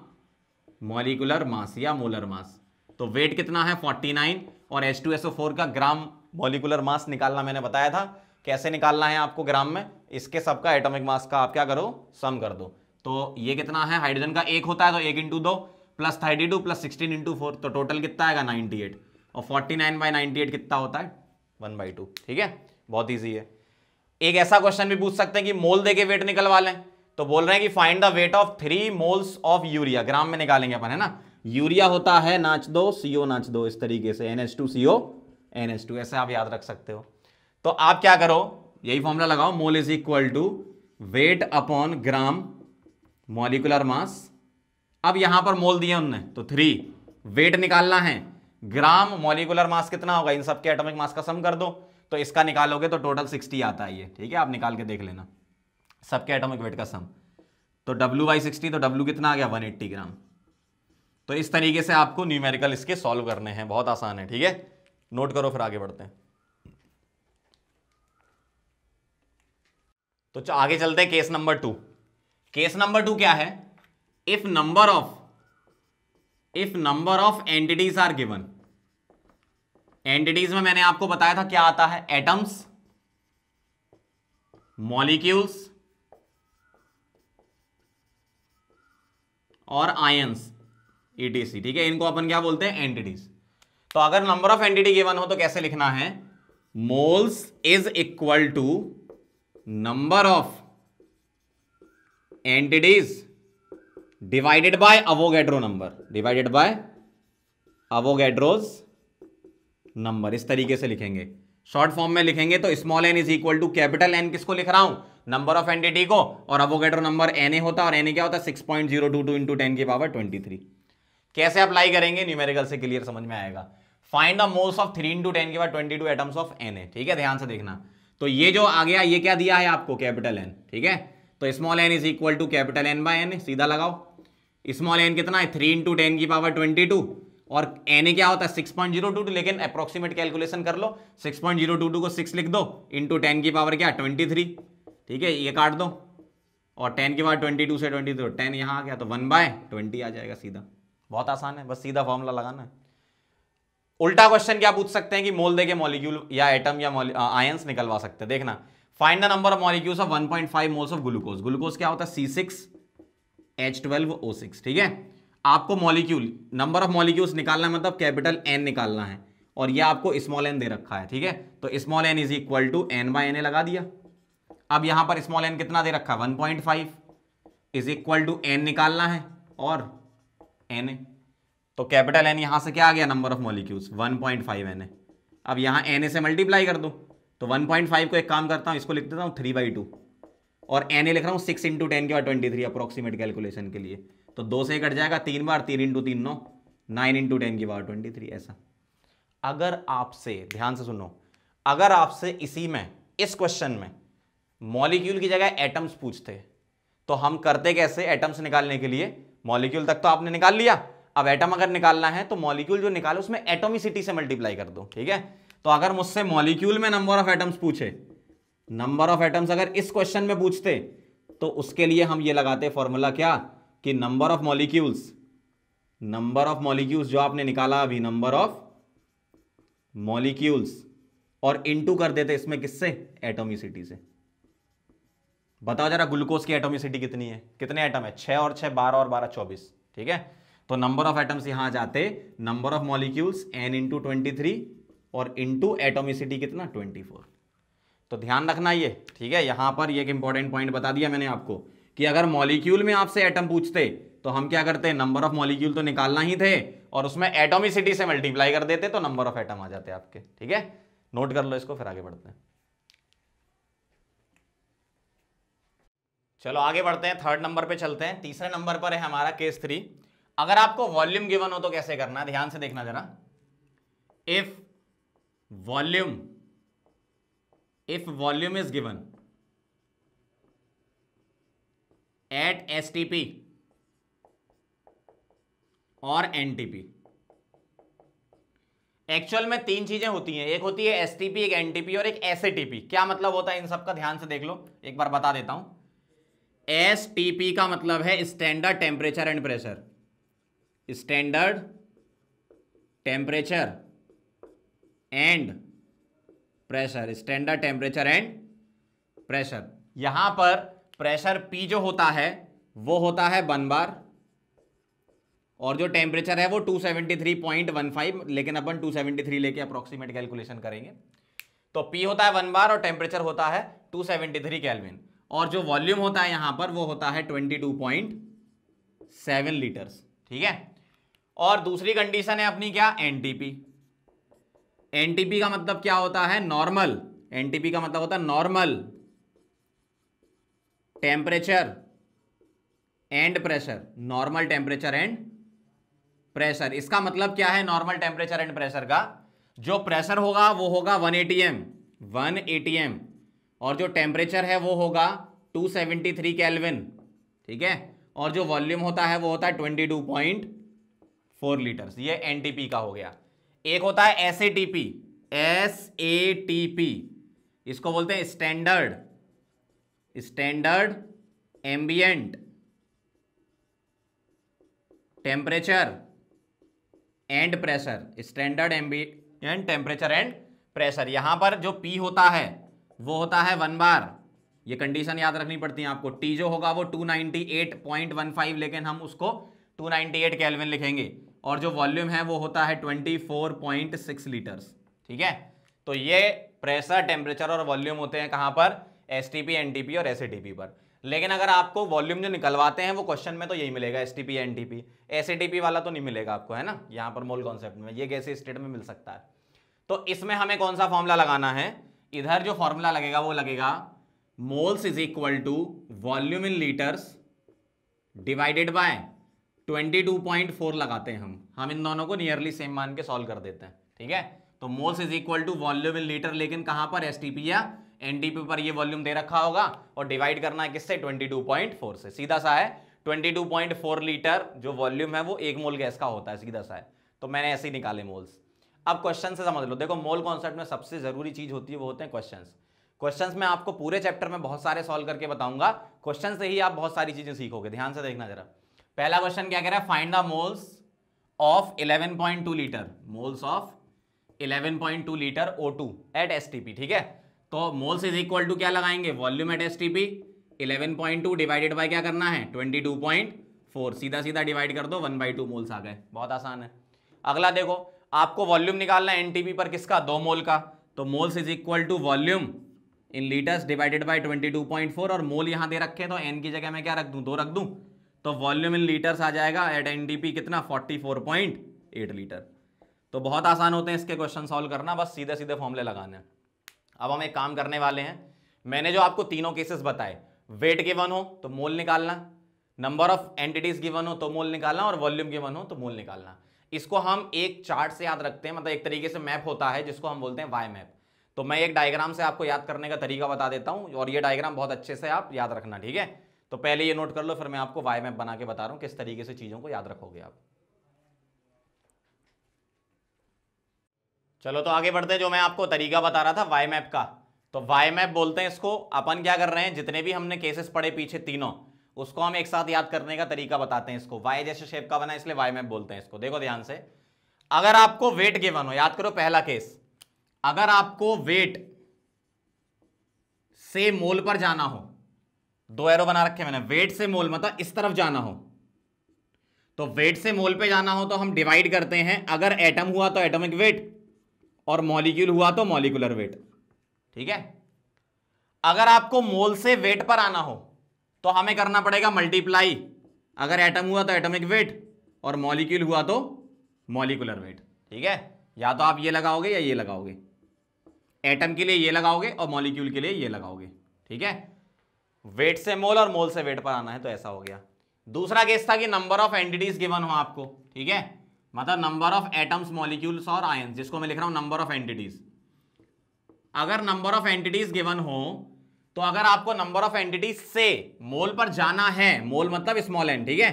molecular mass या मोलर मास तो वेट कितना है 49 और H2SO4 का ग्राम मॉलिकुलर मास निकालना मैंने बताया था कैसे निकालना है आपको ग्राम में इसके सबका एटॉमिक मास का आप क्या करो सम कर दो तो ये कितना है हाइड्रोजन का एक होता है तो एक इंटू दो plus thirty two plus sixteen into four तो टोटल कितना आएगा नाइनटी एट और forty nine by ninety eight कितना होता है वन बाई टू ठीक है बहुत ईजी है एक ऐसा क्वेश्चन भी पूछ सकते हैं कि मोल दे के वेट निकलवा लें तो बोल रहे हैं कि find the weight of three moles of urea gram में निकालेंगे अपन है ना यूरिया होता है नाच दो सीओ नाच दो इस तरीके से N H two C O N H two ऐसे आप याद रख सकते हो तो आप क्या करो यही फॉर्मूला लगाओ mole is equal to weight upon gram molecular mass अब यहां पर मोल दिया उनने तो थ्री वेट निकालना है ग्राम मॉलिकुलर मास कितना होगा इन सबके एटॉमिक मास का सम कर दो तो इसका निकालोगे तो टोटल सिक्सटी आता है ये ठीक है आप निकाल के देख लेना सबके एटॉमिक वेट का सम तो डब्ल्यू बाई सिक्सटी तो डब्ल्यू कितना आ गया वन एट्टी ग्राम तो इस तरीके से आपको न्यूमेरिकल इसके सॉल्व करने हैं बहुत आसान है ठीक है नोट करो फिर आगे बढ़ते हैं तो आगे चलते हैं case number two case number two क्या है if number of if number of entities are given entities में मैंने आपको बताया था क्या आता है एटम्स मॉलिक्यूल्स और आयंस ईटीसी ठीक है इनको अपन क्या बोलते हैं एंटिटीज तो अगर नंबर ऑफ एंटिटी गिवन हो तो कैसे लिखना है moles is equal to number of entities divided by Avogadro number divided by Avogadro's number इस तरीके से लिखेंगे शॉर्ट फॉर्म में लिखेंगे तो small N is equal to capital N किसको लिख रहा हूं नंबर ऑफ एंटिटी को और अवोगेड्रो नंबर एन ए होता और एन ए क्या होता है six point zero two two into ten की पावर ट्वेंटी थ्री कैसे अप्लाई करेंगे न्यूमेरिकल से क्लियर समझ में आएगा फाइंड द मोस्ट ऑफ थ्री इंटू टेन के बाद twenty two atoms of N A ठीक है ध्यान से देखना तो ये जो आ गया ये क्या दिया है आपको कैपिटल एन ठीक है तो small N is equal to capital N by N सीधा लगाओ स्मॉल एन कितना है थ्री इंटू टेन की पावर ट्वेंटी टू और एन ए क्या होता है six point zero two two लेकिन अप्रोक्सीमेट कैलकुलेशन कर लो six point zero two two को सिक्स लिख दो इंटू टेन की पावर क्या ट्वेंटी थ्री ठीक है ये काट दो और टेन की पावर ट्वेंटी टू से ट्वेंटी थ्री टेन यहाँ आ गया तो वन बाय ट्वेंटी आ जाएगा सीधा बहुत आसान है बस सीधा फॉर्मूला लगाना है उल्टा क्वेश्चन क्या पूछ सकते हैं कि मोल देके मॉलिक्यूल या एटम या आयंस निकलवा सकते हैं देखना find the number of molecules of 1.5 moles of glucose glucose क्या होता है सी सिक्स ठीक है आपको मॉलिक्यूल नंबर ऑफ मॉलिक्यूल्स निकालना मतलब कैपिटल एन निकालना है और यह आपको स्मॉल एन दे रखा है ठीक है तो small N is equal to N by N A लगा दिया अब यहां पर स्मॉल एन कितना दे रखा है one point five is equal to N निकालना है और एन तो कैपिटल एन यहाँ से क्या आ गया number of molecules 1.5 point N A अब यहाँ एन से मल्टीप्लाई कर दो तो 1.5 को एक काम करता हूँ इसको लिख देता हूँ थ्री बाई टू और एन लिख रहा हूँ सिक्स इंटू टेन के बाद ट्वेंटी थ्री अप्रोक्सीमेट कैलकुलेशन के लिए तो दो से कट जाएगा तीन बार तीन इंटू तीन नौ नाइन इंटू टेन की बार ट्वेंटी थ्री ऐसा अगर आपसे ध्यान से सुनो अगर आपसे इसी में इस क्वेश्चन में मॉलिक्यूल की जगह एटम्स पूछते तो हम करते कैसे एटम्स निकालने के लिए मॉलिक्यूल तक तो आपने निकाल लिया अब एटम अगर निकालना है तो मॉलिक्यूल जो निकाले उसमें एटोमिसिटी से मल्टीप्लाई कर दो ठीक है तो अगर मुझसे मॉलिक्यूल में नंबर ऑफ एटम्स पूछे नंबर ऑफ एटम्स अगर इस क्वेश्चन में पूछते तो उसके लिए हम ये लगाते फॉर्मूला क्या कि number of molecules number of molecules जो आपने निकाला अभी नंबर ऑफ मॉलिक्यूल्स और इनटू कर देते इसमें किससे एटोमिसिटी से बताओ जरा ग्लूकोज की एटोमिसिटी कितनी है कितने एटम है छह और छह बारह और बारह चौबीस ठीक है तो नंबर ऑफ एटम्स आ जाते number of molecules N into twenty three और इंटू एटोमिसिटी कितना ट्वेंटी फोर तो ध्यान रखना ये ठीक है यहां पर ये एक इंपॉर्टेंट पॉइंट बता दिया मैंने आपको कि अगर मॉलिक्यूल में आपसे एटम पूछते तो हम क्या करते नंबर ऑफ मॉलिक्यूल तो निकालना ही थे और उसमें एटोमिसिटी से मल्टीप्लाई कर देते तो नंबर ऑफ एटम आ जाते आपके ठीक है नोट कर लो इसको फिर आगे बढ़ते हैं चलो आगे बढ़ते हैं थर्ड नंबर पे चलते हैं तीसरे नंबर पर है हमारा केस थ्री अगर आपको वॉल्यूम गिवन हो तो कैसे करना है ध्यान से देखना जरा if volume if volume is given at S T P और एन टी पी एक्चुअल में तीन चीजें होती हैं एक होती है एस टी पी एक एन टी पी और एक एस टी पी क्या मतलब होता है इन सबका ध्यान से देख लो एक बार बता देता हूं एस टी पी का मतलब है standard temperature and pressure standard temperature and pressure standard temperature and pressure यहां पर प्रेशर पी जो होता है वो होता है वन बार और जो टेम्परेचर है वो 273.15 लेकिन अपन 273 लेके अप्रोक्सीमेट कैलकुलेशन करेंगे तो पी होता है वन बार और टेम्परेचर होता है 273 सेवेंटी और जो वॉल्यूम होता है यहां पर वो होता है 22.7 लीटर्स ठीक है और दूसरी कंडीशन है अपनी क्या एनटीपी एनटीपी का मतलब क्या होता है नॉर्मल एनटीपी का मतलब होता है normal temperature and pressure normal temperature and pressure इसका मतलब क्या है नॉर्मल टेम्परेचर एंड प्रेशर का जो प्रेशर होगा वो होगा 1 एटीएम 1 एटीएम और जो टेम्परेचर है वो होगा 273 केल्विन ठीक है और जो वॉल्यूम होता है वो होता है 22.5 फोर लीटर्स ये एन का हो गया एक होता है S A T P S A T P इसको बोलते हैं standard standard ambient temperature and pressure standard ambient temperature and pressure यहां पर जो पी होता है वो होता है वन बार ये कंडीशन याद रखनी पड़ती है आपको टी जो होगा वो 298.15 लेकिन हम उसको 298 केल्विन लिखेंगे और जो वॉल्यूम है वो होता है 24.6 लीटर्स ठीक है तो ये प्रेशर टेम्परेचर और वॉल्यूम होते हैं कहाँ पर एस टी और एस पर लेकिन अगर आपको वॉल्यूम जो निकलवाते हैं वो क्वेश्चन में तो यही मिलेगा S T P N T P S वाला तो नहीं मिलेगा आपको है ना यहाँ पर मोल कॉन्सेप्ट में ये कैसे स्टेट में मिल सकता है तो इसमें हमें कौन सा फॉर्मूला लगाना है इधर जो फॉर्मूला लगेगा वो लगेगा moles is equal to volume in litres divided by twenty two point four लगाते हैं हम हम इन दोनों को नियरली सेम मान के सॉल्व कर देते हैं ठीक है तो moles is equal to volume in litre लेकिन कहां पर एस या एन पर ये वॉल्यूम दे रखा होगा और डिवाइड करना है किससे 22.4 से सीधा सा है 22.4 लीटर जो वॉल्यूम है वो एक मोल गैस का होता है सीधा सा है तो मैंने ऐसे ही निकाले मोल्स अब क्वेश्चन से समझ लो देखो मोल कॉन्सेप्ट में सबसे जरूरी चीज होती है वो होते हैं क्वेश्चन क्वेश्चंस में आपको पूरे चैप्टर में बहुत सारे सॉल्व करके बताऊंगा क्वेश्चन से ही आप बहुत सारी चीजें सीखोगे ध्यान से देखना जरा पहला क्वेश्चन क्या कह रहा है find the moles of 11.2 litre moles of 11.2 litre O2 at S ठीक है तो मोल्स इज इक्वल टू क्या लगाएंगे volume at STP 11.2 divided by क्या करना है 22.4 सीधा सीधा डिवाइड कर दो 1 बाई टू मोल्स आ गए बहुत आसान है अगला देखो आपको वॉल्यूम निकालना है एनटीपी पर किसका दो मोल का तो moles is equal to volume in litres divided by 22.4 और मोल यहां दे रखे तो एन की जगह मैं क्या रख दूं दो रख दूं तो वॉल्यूम इन लीटर्स आ जाएगा एट एन कितना 44.8 लीटर तो बहुत आसान होते हैं इसके क्वेश्चन सॉल्व करना बस सीधे सीधे फॉर्मूले लगाने अब हम एक काम करने वाले हैं मैंने जो आपको तीनों केसेस बताए वेट गिवन हो तो मोल निकालना नंबर ऑफ एंटिटीज गिवन हो तो मोल निकालना और वॉल्यूम गिवन हो तो मोल निकालना इसको हम एक चार्ट से याद रखते हैं मतलब एक तरीके से मैप होता है जिसको हम बोलते हैं वाई मैप तो मैं एक डायग्राम से आपको याद करने का तरीका बता देता हूं और ये डायग्राम बहुत अच्छे से आप याद रखना ठीक है तो पहले ये नोट कर लो फिर मैं आपको वाई मैप बना के बता रहा हूँ किस तरीके से चीज़ों को याद रखोगे आप चलो तो आगे बढ़ते हैं जो मैं आपको तरीका बता रहा था वाई मैप का तो वाई मैप बोलते हैं इसको अपन क्या कर रहे हैं जितने भी हमने केसेस पढ़े पीछे तीनों उसको हम एक साथ याद करने का तरीका बताते हैं इसको वाई जैसे शेप का बना इसलिए वाई मैप बोलते हैं इसको देखो ध्यान से अगर आपको वेट गिवन हो याद करो पहला केस अगर आपको वेट से मोल पर जाना हो दो एरो बना रखे मैंने वेट से मोल मतलब इस तरफ जाना हो तो वेट से मोल पे जाना हो तो हम डिवाइड करते हैं अगर एटम हुआ तो एटॉमिक वेट और मॉलिक्यूल हुआ तो मॉलिकुलर वेट ठीक है अगर आपको मोल से वेट पर आना हो तो हमें करना पड़ेगा मल्टीप्लाई अगर एटम हुआ तो एटॉमिक वेट और मॉलिक्यूल हुआ तो मॉलिकुलर वेट ठीक है या तो आप ये लगाओगे या ये लगाओगे एटम के लिए ये लगाओगे और मॉलिक्यूल के लिए ये लगाओगे ठीक है वेट से मोल और मोल से वेट पर आना है तो ऐसा हो गया दूसरा केस था कि नंबर ऑफ एंटिटीज गिवन हो आपको ठीक है मतलब नंबर ऑफ एटम्स मॉलिक्यूल्स और आयन जिसको मैं लिख रहा हूं नंबर ऑफ एंटिटीज अगर नंबर ऑफ एंटिटीज गिवन हो तो अगर आपको नंबर ऑफ एंटिटीज से मोल पर जाना है मोल मतलब स्मॉल एन ठीक है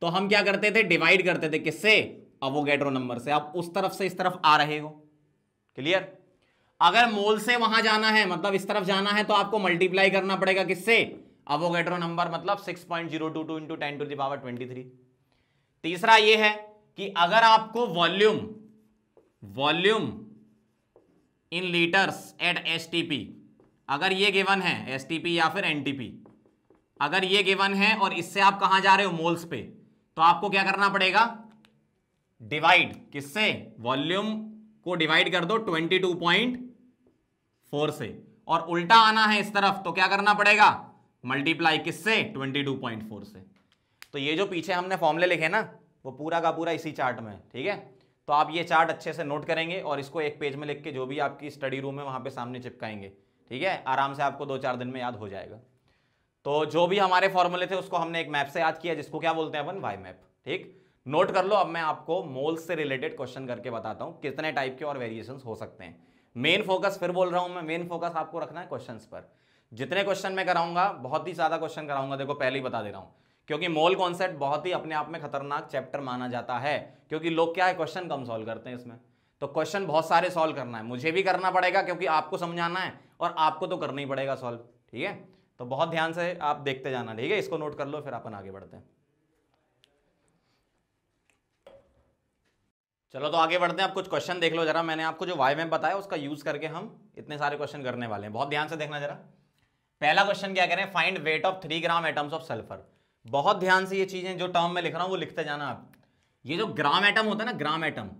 तो हम क्या करते थे डिवाइड करते थे किससे अब अवोगेड्रो नंबर से आप उस तरफ से इस तरफ आ रहे हो क्लियर अगर मोल से वहां जाना है मतलब इस तरफ जाना है तो आपको मल्टीप्लाई करना पड़ेगा किससे अवोगेड्रो नंबर मतलब 6.022 point zero two two into ten to the power twenty तीसरा यह है कि अगर आपको volume volume in litres at S अगर ये गिवन है एस या फिर एन अगर ये गिवन है और इससे आप कहां जा रहे हो मोल्स पे तो आपको क्या करना पड़ेगा डिवाइड किससे वॉल्यूम को डिवाइड कर दो 22.0 फोर से और उल्टा आना है इस तरफ तो क्या करना पड़ेगा मल्टीप्लाई किससे ट्वेंटी टू पॉइंट फोर से तो ये जो पीछे हमने फॉर्मूले लिखे ना वो पूरा का पूरा इसी चार्ट में ठीक है तो आप ये चार्ट अच्छे से नोट करेंगे और इसको एक पेज में लिख के जो भी आपकी स्टडी रूम है वहाँ पे सामने चिपकाएंगे ठीक है आराम से आपको दो चार दिन में याद हो जाएगा तो जो भी हमारे फॉर्मूले थे उसको हमने एक मैप से याद किया जिसको क्या बोलते हैं अपन वाई मैप ठीक नोट कर लो अब मैं आपको मोल्स से रिलेटेड क्वेश्चन करके बताता हूँ कितने टाइप के और वेरिएशन हो सकते हैं मेन फोकस फिर बोल रहा हूं मैं मेन फोकस आपको रखना है क्वेश्चन पर जितने क्वेश्चन मैं कराऊंगा बहुत ही ज़्यादा क्वेश्चन कराऊंगा देखो पहले ही बता दे रहा हूं क्योंकि मोल कॉन्सेप्ट बहुत ही अपने आप में खतरनाक चैप्टर माना जाता है क्योंकि लोग क्या है क्वेश्चन कम सॉल्व करते हैं इसमें तो क्वेश्चन बहुत सारे सॉल्व करना है मुझे भी करना पड़ेगा क्योंकि आपको समझाना है और आपको तो करना ही पड़ेगा सॉल्व ठीक है तो बहुत ध्यान से आप देखते जाना ठीक है इसको नोट कर लो फिर अपन आगे बढ़ते हैं चलो तो आगे बढ़ते हैं आप कुछ क्वेश्चन देख लो जरा मैंने आपको जो वाई मैप बताया उसका यूज करके हम इतने सारे क्वेश्चन करने वाले हैं बहुत ध्यान से देखना जरा पहला क्वेश्चन क्या करें find weight of three gram atoms of sulphur बहुत ध्यान से ये चीजें जो टर्म में लिख रहा हूं वो लिखते जाना आप ये जो ग्राम एटम होता है ना ग्राम एटम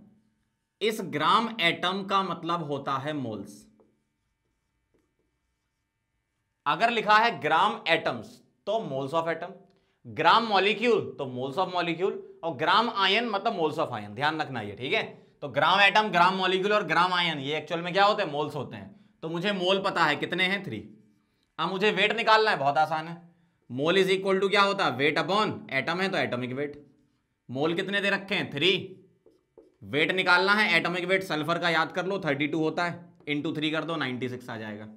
इस ग्राम एटम का मतलब होता है मोल्स अगर लिखा है ग्राम एटम्स तो moles of atom gram molecule तो मोल्स ऑफ मॉलिक्यूल और ग्राम आयन मतलब मोल्स ऑफ आयन ध्यान रखना ये ठीक है तो ग्राम एटम ग्राम मॉलिक्यूल और ग्राम आयन ये एक्चुअल में क्या होते हैं मोल्स होते हैं तो मुझे मोल पता है कितने हैं थ्री अब मुझे वेट निकालना है बहुत आसान है मोल इज इक्वल टू क्या होता है वेट अपॉन एटम है तो एटमिक वेट मोल कितने दे रखे हैं थ्री वेट निकालना है एटमिक वेट सल्फर का याद कर लो थर्टी टू होता है इंटू थ्री कर दो नाइनटी सिक्स आ जाएगा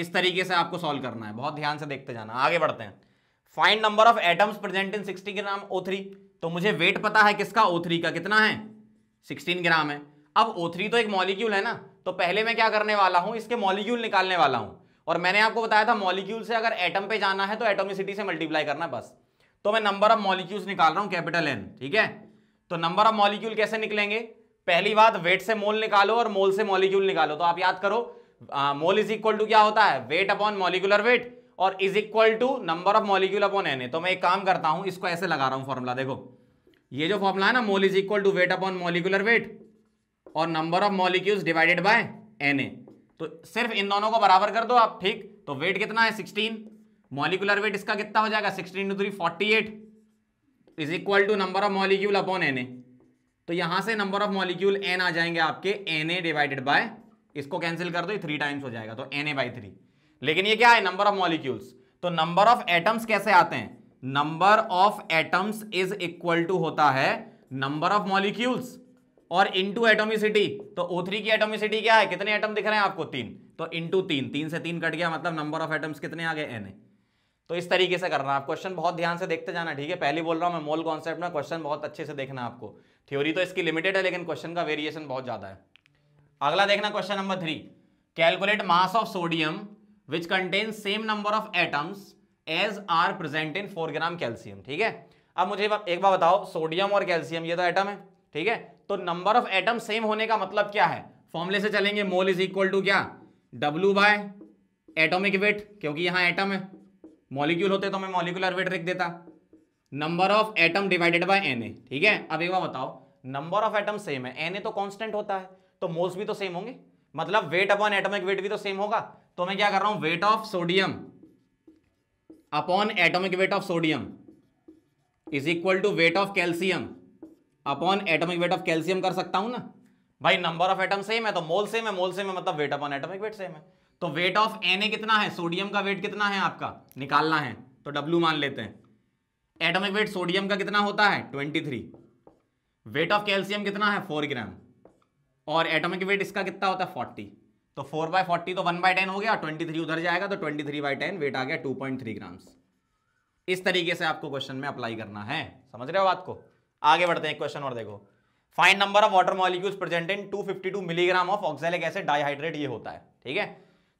इस तरीके से आपको सॉल्व करना है बहुत ध्यान से देखते जाना आगे बढ़ते हैं find number of atoms present in 60 gram O3 तो मुझे वेट पता है किसका O3 का कितना है 16 ग्राम है अब O3 तो एक मॉलिक्यूल है ना तो पहले मैं क्या करने वाला हूं इसके मॉलिक्यूल निकालने वाला हूँ और मैंने आपको बताया था मॉलिक्यूल से अगर एटम पे जाना है तो एटोमिसिटी से मल्टीप्लाई करना बस तो मैं नंबर ऑफ मॉलिक्यूल्स निकाल रहा हूं कैपिटल एन ठीक है तो नंबर ऑफ मॉलिक्यूल कैसे निकलेंगे पहली बात वेट से मोल निकालो और मोल से मॉलिक्यूल निकालो तो आप याद करो मोल इज इक्वल टू क्या होता है वेट अपॉन मॉलिकुलर वेट और is equal to number of molecule upon N A तो मैं एक काम करता हूं इसको ऐसे लगा रहा हूं फॉर्मूला देखो ये जो फॉर्मूला है ना mole is equal to weight upon molecular weight और number of molecules divided by N A तो सिर्फ इन दोनों को बराबर कर दो आप ठीक तो वेट कितना है सिक्सटीन मॉलिकुलर वेट इसका कितना हो जाएगा sixteen two three forty eight is equal to number of molecule upon N A तो यहां से नंबर ऑफ मॉलिक्यूल एन आ जाएंगे आपके एन ए डिवाइडेड बाय इसको कैंसिल कर दो थ्री टाइम्स हो जाएगा तो एन ए बाई थ्री लेकिन ये क्या है नंबर ऑफ मॉलिक्यूल्स तो नंबर ऑफ एटम्स कैसे आते हैं number of atoms is equal to होता है नंबर ऑफ मॉलिक्यूल्स और इनटू एटोमिसिटी तो O3 की एटोमिसिटी क्या है कितने एटम दिख रहे हैं आपको तीन तो इनटू तीन तीन से तीन कट गया मतलब नंबर ऑफ एटम्स कितने आ गए एन तो इस तरीके से करना आप क्वेश्चन बहुत ध्यान से देखते जाना ठीक है पहले बोल रहा हूं मैं मोल कॉन्सेप्ट में क्वेश्चन बहुत अच्छे से देखना आपको थ्योरी तो इसकी लिमिटेड है लेकिन क्वेश्चन का वेरिएशन बहुत ज्यादा है अगला देखना question number three calculate mass of sodium which contain same number of atoms as are present in four gram calcium ठीक है अब मुझे एक बार बताओ सोडियम और कैल्सियम ये तो एटम है ठीक है तो नंबर ऑफ एटम सेम होने का मतलब क्या है फॉर्मूले से चलेंगे मोल इज इक्वल टू क्या डब्ल्यू बाय एटोमिक वेट क्योंकि यहां एटम है मॉलिक्यूल होते तो मैं मॉलिकुलर वेट लिख देता number of atom divided by N ठीक है अब एक बार बताओ नंबर ऑफ एटम सेम है एन तो कॉन्स्टेंट होता है तो मोल्स भी तो सेम होंगे मतलब वेट अपॉन एटमिक वेट भी तो सेम होगा तो मैं क्या कर रहा हूं weight of sodium upon atomic weight of sodium is equal to weight of calcium upon atomic weight of calcium कर सकता हूं ना भाई नंबर ऑफ एटम सेम है तो मोल सेम है मोल सेम है मतलब weight upon atomic weight same है तो वेट ऑफ एन कितना है सोडियम का वेट कितना है आपका निकालना है तो डब्ल्यू मान लेते हैं एटॉमिक वेट सोडियम का कितना होता है 23 वेट ऑफ कैल्शियम कितना है 4 ग्राम और एटॉमिक वेट इसका कितना होता है 40 तो फोर बाय फोर्टी तो वन बाय टेन हो गया ट्वेंटी थ्री उधर जाएगा तो twenty three by ten weight आ गया टू पॉइंट थ्री ग्राम्स इस तरीके से आपको क्वेश्चन में अप्लाई करना है समझ रहे हो बात को आगे बढ़ते हैं क्वेश्चन और देखो find number of water molecule present in 252 milligram of oxalic acid dihydrate ये होता है ठीक है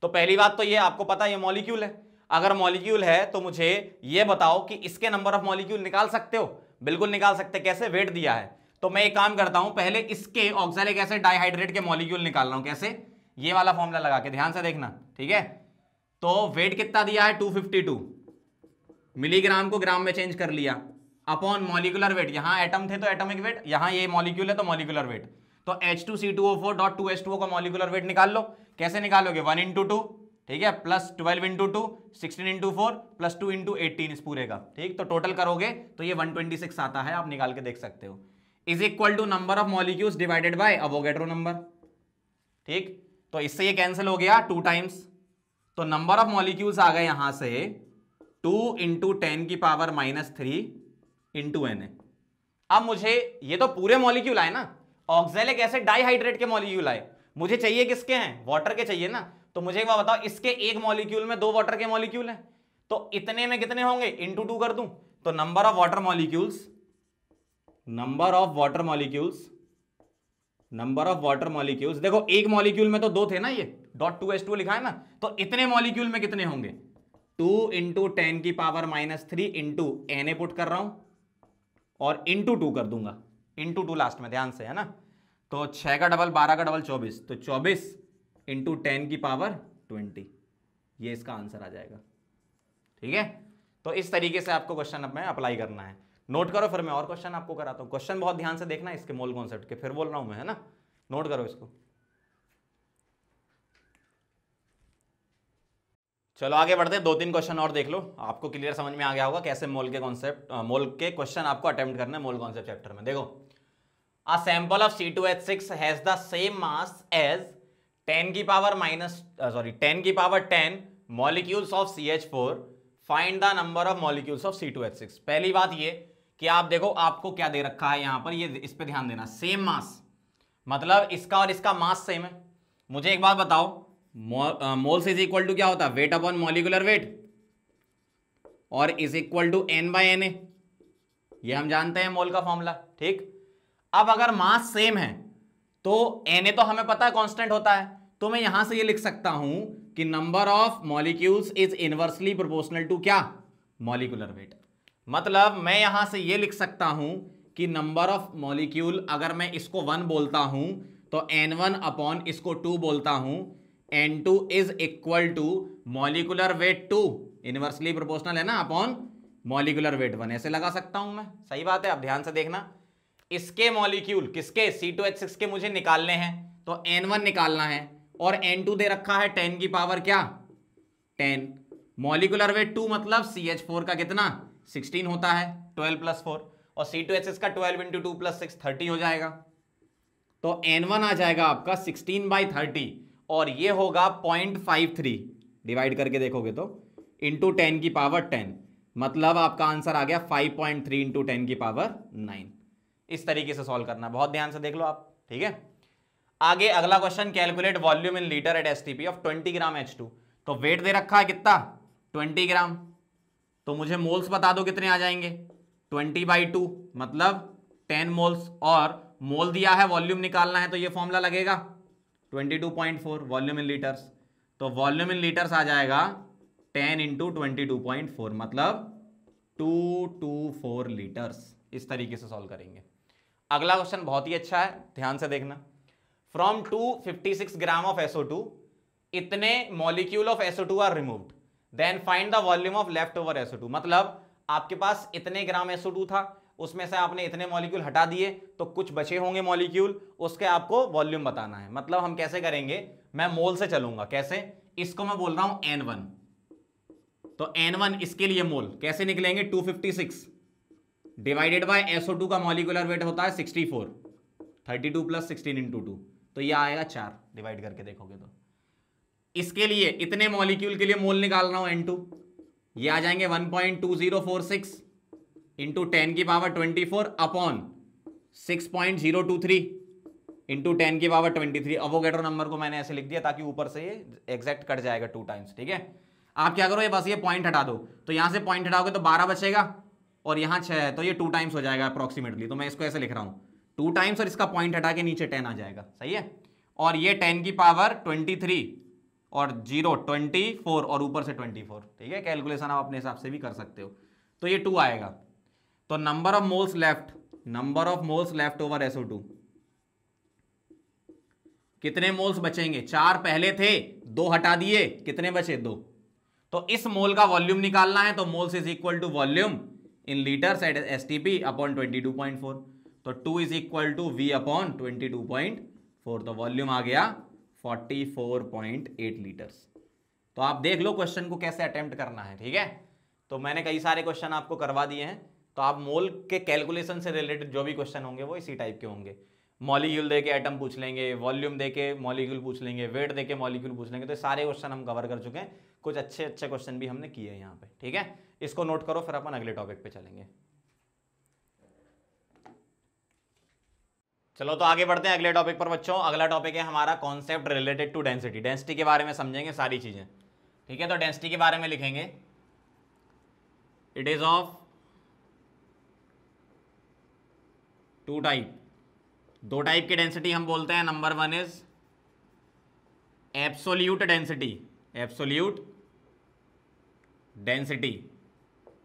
तो पहली बात तो ये आपको पता है ये मॉलिक्यूल है अगर मॉलिक्यूल है तो मुझे ये बताओ कि इसके नंबर ऑफ मॉलिक्यूल निकाल सकते हो बिल्कुल निकाल सकते कैसे वेट दिया है तो मैं एक काम करता हूं पहले इसके ऑक्सैलिक एसिड डाइहाइड्रेट के मॉलिक्यूल निकाल रहा हूं कैसे ये वाला फॉर्मूला लगा के ध्यान से देखना ठीक है तो वेट कितना दिया है 252 मिलीग्राम को ग्राम में चेंज कर लिया अपॉन मॉलिकुलर वेट यहां एटम थे तो एटमिक वेट यहां ये मॉलिक्यूल है तो मॉलिकुलर वेट तो H two C two O four dot two H two O का मॉलिकुलर वेट निकाल लो कैसे निकालोगे वन इंटू टू ठीक है plus twelve into two sixteen into four plus two into eighteen इस पूरे का ठीक तो टोटल करोगे तो ये वन ट्वेंटी सिक्स आता है आप निकाल के देख सकते हो is equal to number of molecules divided by Avogadro number ठीक तो इससे ये कैंसिल हो गया टू टाइम्स तो नंबर ऑफ मॉलिक्यूल्स आ गए यहां से टू इंटू टेन की power minus three into N अब मुझे ये तो पूरे मॉलिक्यूल आए ना ऑक्सैलिक एसिड डाईहाइड्रेट के मॉलिक्यूल आए मुझे चाहिए किसके हैं वाटर के चाहिए ना तो मुझे एक बार बताओ इसके एक मॉलिक्यूल में दो वाटर के मॉलिक्यूल हैं तो इतने में कितने होंगे इंटू टू कर दूं तो number of water molecules number of water molecules number of water molecules देखो एक मॉलिक्यूल में तो दो थे ना ये डॉट टू एस टू लिखा है ना तो इतने मॉलिक्यूल में कितने होंगे टू इंटू टेन की power minus three into N A put कर रहा हूं और इंटू टू कर दूंगा इंटू टू लास्ट में ध्यान से है ना तो छह का डबल बारह का डबल चौबीस तो चौबीस इंटू टेन की पावर ट्वेंटी ये इसका आंसर आ जाएगा ठीक है तो इस तरीके से आपको क्वेश्चन अप में अप्लाई करना है नोट करो फिर मैं और क्वेश्चन आपको कराता हूँ क्वेश्चन बहुत ध्यान से देखना इसके मोल कॉन्सेप्ट के फिर बोल रहा हूँ मैं है ना नोट करो इसको चलो आगे बढ़ते हैं दो तीन क्वेश्चन और देख लो आपको क्लियर समझ में आ गया होगा कैसे मोल के कॉन्सेप्ट मोल के क्वेश्चन आपको अटेम्प्ट करना है मोल कॉन्सेप्ट चैप्टर में देखो a sample of C two H six has the same mass as ten की पावर माइनस सॉरी टेन की power ten molecules of C H four find the number of molecules of C two H six पहली बात ये कि आप देखो आपको क्या दे रखा है यहां पर ये इस पर ध्यान देना सेम मास मतलब इसका और इसका मास सेम है मुझे एक बात बताओ मोल्स इज इक्वल टू क्या होता है वेट अपॉन मॉलिकुलर वेट और is equal to N by N A ये हम जानते हैं मोल का फॉर्मूला ठीक अब अगर मास सेम है तो एन ए तो हमें पता है कॉन्स्टेंट होता है तो मैं यहां से ये लिख सकता हूं कि number of molecules is inversely proportional to क्या मॉलिकुलर वेट मतलब मैं यहां से ये लिख सकता हूं कि नंबर ऑफ मॉलिक्यूल अगर मैं इसको वन बोलता हूं तो एन वन अपॉन इसको टू बोलता हूँ N two is equal to molecular weight two inversely proportional है ना अपॉन मॉलिकुलर वेट वन ऐसे लगा सकता हूं मैं सही बात है आप ध्यान से देखना इसके मॉलिक्यूल किसके सी टू एच सिक्स के मुझे निकालने हैं तो एन वन निकालना है और एन टू दे रखा है टेन की पावर क्या टेन मॉलिकुलर वेट टू मतलब सी एच फोर का कितना सिक्सटीन होता है ट्वेल्व प्लस फोर और सी टू एच एस का twelve into two plus six thirty हो जाएगा तो एन वन आ जाएगा आपका सिक्सटीन बाई थर्टी और ये होगा पॉइंट फाइव थ्री डिवाइड करके देखोगे तो इंटू टेन की पावर टेन मतलब आपका आंसर आ गया five point three into ten की पावर नाइन इस तरीके से सॉल्व करना बहुत ध्यान से देख लो आप ठीक है आगे अगला question calculate volume in litre at S of twenty gram H two तो वेट दे रखा है कितना ट्वेंटी ग्राम तो मुझे मोल्स बता दो कितने आ जाएंगे ट्वेंटी बाई टू मतलब टेन मोल्स और मोल दिया है वॉल्यूम निकालना है तो ये फॉर्मूला लगेगा twenty two point four volume in litres तो वॉल्यूम इन लीटर्स आ जाएगा ten into twenty two point four मतलब टू टू फोर लीटर्स इस तरीके से सॉल्व करेंगे अगला क्वेश्चन बहुत ही अच्छा है ध्यान से देखना from two fifty six gram of SO two इतने molecule of SO two are removed then find the volume of left over SO मतलब आपके पास इतने ग्राम एसओ था उसमें से आपने इतने मॉलिक्यूल हटा दिए तो कुछ बचे होंगे मॉलिक्यूल उसके आपको वॉल्यूम बताना है मतलब हम कैसे करेंगे मैं मोल से चलूंगा कैसे इसको मैं बोल रहा हूं एन तो एन इसके लिए मोल कैसे निकलेंगे टू डिवाइडेड बाय एसओ का मॉलिकुलर वेट होता है sixty four thirty two plus sixteen into तो ये आएगा चार डिवाइड करके देखोगे तो इसके लिए इतने मॉलिक्यूल के लिए मोल निकाल रहा हूं एन टू ये आ जाएंगे one point two zero four six into ten की power twenty four upon six point zero two three into ten की power twenty three Avogadro number को मैंने ऐसे लिख दिया ताकि ऊपर से ये एग्जैक्ट कट जाएगा टू टाइम्स ठीक है आप क्या करो ये बस ये पॉइंट हटा दो तो यहाँ से पॉइंट हटाओगे तो बारह बचेगा और यहाँ छः है तो ये टू टाइम्स हो जाएगा अप्रॉक्सीमेटली तो मैं इसको ऐसे लिख रहा हूँ टू टाइम्स और इसका पॉइंट हटा के नीचे टेन आ जाएगा सही है और ये टेन की पावर ट्वेंटी थ्री और जीरो ट्वेंटी फोर और ऊपर से ट्वेंटी फोर ठीक है कैलकुलेशन आप अपने हिसाब से भी कर सकते हो तो ये टू आएगा तो number of moles left number of moles left over SO two कितने मोल्स बचेंगे चार पहले थे दो हटा दिए कितने बचे दो तो इस मोल का वॉल्यूम निकालना है तो moles is equal to volume in litre at S T P upon twenty two point four तो two is equal to V upon twenty two point four तो वॉल्यूम आ गया 44.8 लीटर्स तो आप देख लो क्वेश्चन को कैसे अटेम्प्ट करना है ठीक है तो मैंने कई सारे क्वेश्चन आपको करवा दिए हैं तो आप मोल के कैलकुलेशन से रिलेटेड जो भी क्वेश्चन होंगे वो इसी टाइप के होंगे मॉलिक्यूल दे के एटम पूछ लेंगे वॉल्यूम दे के मॉलिक्यूल पूछ लेंगे वेट दे के मॉलिक्यूल पूछ लेंगे तो सारे क्वेश्चन हम कवर कर चुके हैं कुछ अच्छे अच्छे क्वेश्चन भी हमने किए हैं यहाँ पे ठीक है इसको नोट करो फिर अपन अगले टॉपिक पे चलेंगे चलो तो आगे बढ़ते हैं अगले टॉपिक पर बच्चों अगला टॉपिक है हमारा concept related to density density के बारे में समझेंगे सारी चीज़ें ठीक है तो डेंसिटी के बारे में लिखेंगे it is of two type दो टाइप की डेंसिटी हम बोलते हैं number one is absolute density absolute density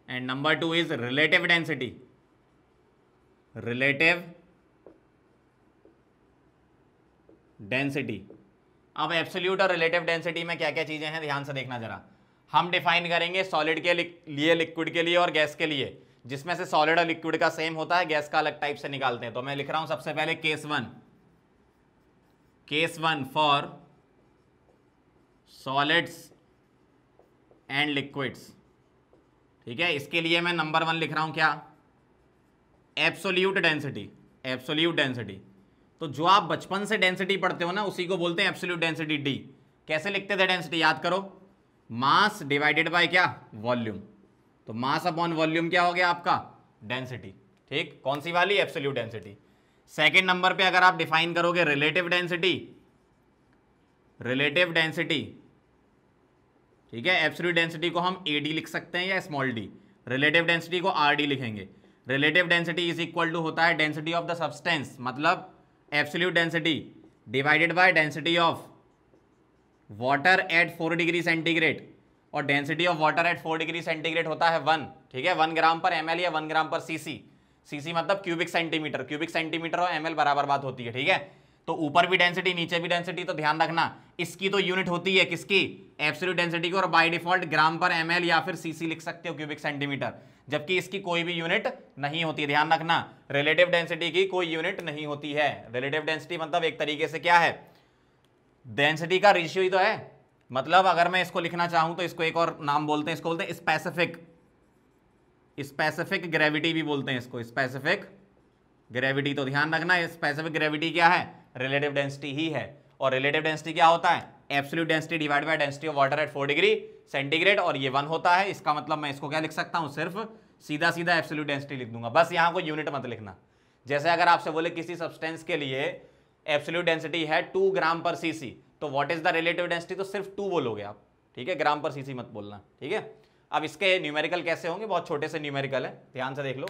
and number two is relative density relative density अब एब्सोल्यूट और रिलेटिव डेंसिटी में क्या क्या चीज़ें हैं ध्यान से देखना ज़रा हम डिफाइन करेंगे सॉलिड के लिए लिक्विड के लिए और गैस के लिए जिसमें से सॉलिड और लिक्विड का सेम होता है गैस का अलग टाइप से निकालते हैं तो मैं लिख रहा हूं सबसे पहले case one case one for solids and liquids ठीक है इसके लिए मैं नंबर वन लिख रहा हूं क्या एब्सोल्यूट डेंसिटी एब्सोल्यूट डेंसिटी तो जो आप बचपन से डेंसिटी पढ़ते हो ना उसी को बोलते हैं एब्सोल्यूट डेंसिटी डी कैसे लिखते थे डेंसिटी याद करो मास डिवाइडेड बाय क्या वॉल्यूम तो मास अपॉन वॉल्यूम क्या हो गया आपका डेंसिटी ठीक कौन सी वाली एब्सोल्यूट डेंसिटी सेकेंड नंबर पे अगर आप डिफाइन करोगे रिलेटिव डेंसिटी रिलेटिव डेंसिटी ठीक है एब्सोल्यूट डेंसिटी को हम ए डी लिख सकते हैं या स्मॉल डी रिलेटिव डेंसिटी को आर डी लिखेंगे relative density is equal to होता है डेंसिटी ऑफ द सब्सटेंस मतलब absolute density divided by density of water at four degree centigrade और density of water at four degree centigrade होता है one ठीक है वन ग्राम पर एम या वन ग्राम पर सीसी सीसी मतलब क्यूबिक सेंटीमीटर क्यूबिक सेंटीमीटर और एम बराबर बात होती है ठीक है तो ऊपर भी डेंसिटी नीचे भी डेंसिटी तो ध्यान रखना इसकी तो यूनिट होती है किसकी एब्सोल्यूट डेंसिटी को और बाय डिफॉल्ट ग्राम पर एम या फिर सीसी लिख सकते हो क्यूबिक सेंटीमीटर जबकि इसकी कोई भी यूनिट नहीं होती ध्यान रखना रिलेटिव डेंसिटी की कोई यूनिट नहीं होती है रिलेटिव डेंसिटी मतलब एक तरीके से क्या है डेंसिटी का रेशियो ही तो है मतलब अगर मैं इसको लिखना चाहूं तो इसको एक और नाम बोलते हैं इसको बोलते हैं स्पेसिफिक स्पेसिफिक ग्रेविटी भी बोलते हैं इसको स्पेसिफिक ग्रेविटी तो ध्यान रखना स्पेसिफिक ग्रेविटी क्या है रिलेटिव डेंसिटी ही है और रिलेटिव डेंसिटी क्या होता है absolute density divide by density of water at four degree centigrade और ये वन होता है इसका मतलब मैं इसको क्या लिख सकता हूँ सिर्फ सीधा सीधा एब्सोल्यूट डेंसिटी लिख दूंगा बस यहाँ को यूनिट मत लिखना जैसे अगर आपसे बोले किसी सब्सटेंस के लिए एब्सोल्यूट डेंसिटी है टू ग्राम पर सीसी तो what is the relative density तो सिर्फ टू बोलोगे आप ठीक है ग्राम पर सीसी मत बोलना ठीक है अब इसके न्यूमेरिकल कैसे होंगे बहुत छोटे से न्यूमेरिकल है ध्यान से देख लो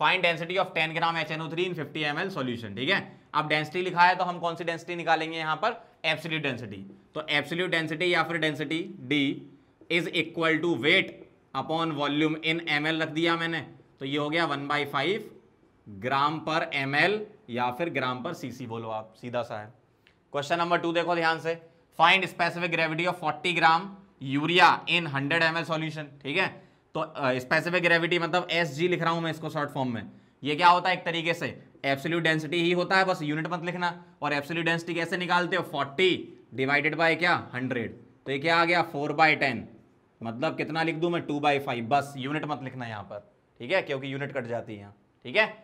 find density of ten gram H N O three in fifty M L solution ठीक है अब डेंसिटी लिखा है तो हम कौन सी डेंसिटी निकालेंगे यहाँ पर एब्सोल्यूट डेंसिटी तो एब्सोल्यूट डेंसिटी या फिर density D is equal to weight upon volume in M रख दिया मैंने तो ये हो गया वन बाई फाइव ग्राम पर एम या फिर ग्राम पर सी बोलो आप सीधा सा है क्वेश्चन नंबर टू देखो ध्यान से find specific gravity of 40 gram urea in 100 M solution ठीक है तो स्पेसिफिक uh, ग्रेविटी मतलब एस जी लिख रहा हूं मैं इसको शॉर्ट फॉर्म में ये क्या होता है एक तरीके से एब्सोल्यूट डेंसिटी ही होता है बस यूनिट मत लिखना और एब्सोल्यूट डेंसिटी कैसे निकालते हो 40 डिवाइडेड बाय क्या 100 तो ये क्या आ गया 4 बाय टेन मतलब कितना लिख दूं मैं 2 बाई फाइव बस यूनिट मत लिखना यहाँ पर ठीक है क्योंकि यूनिट कट जाती है यहाँ ठीक है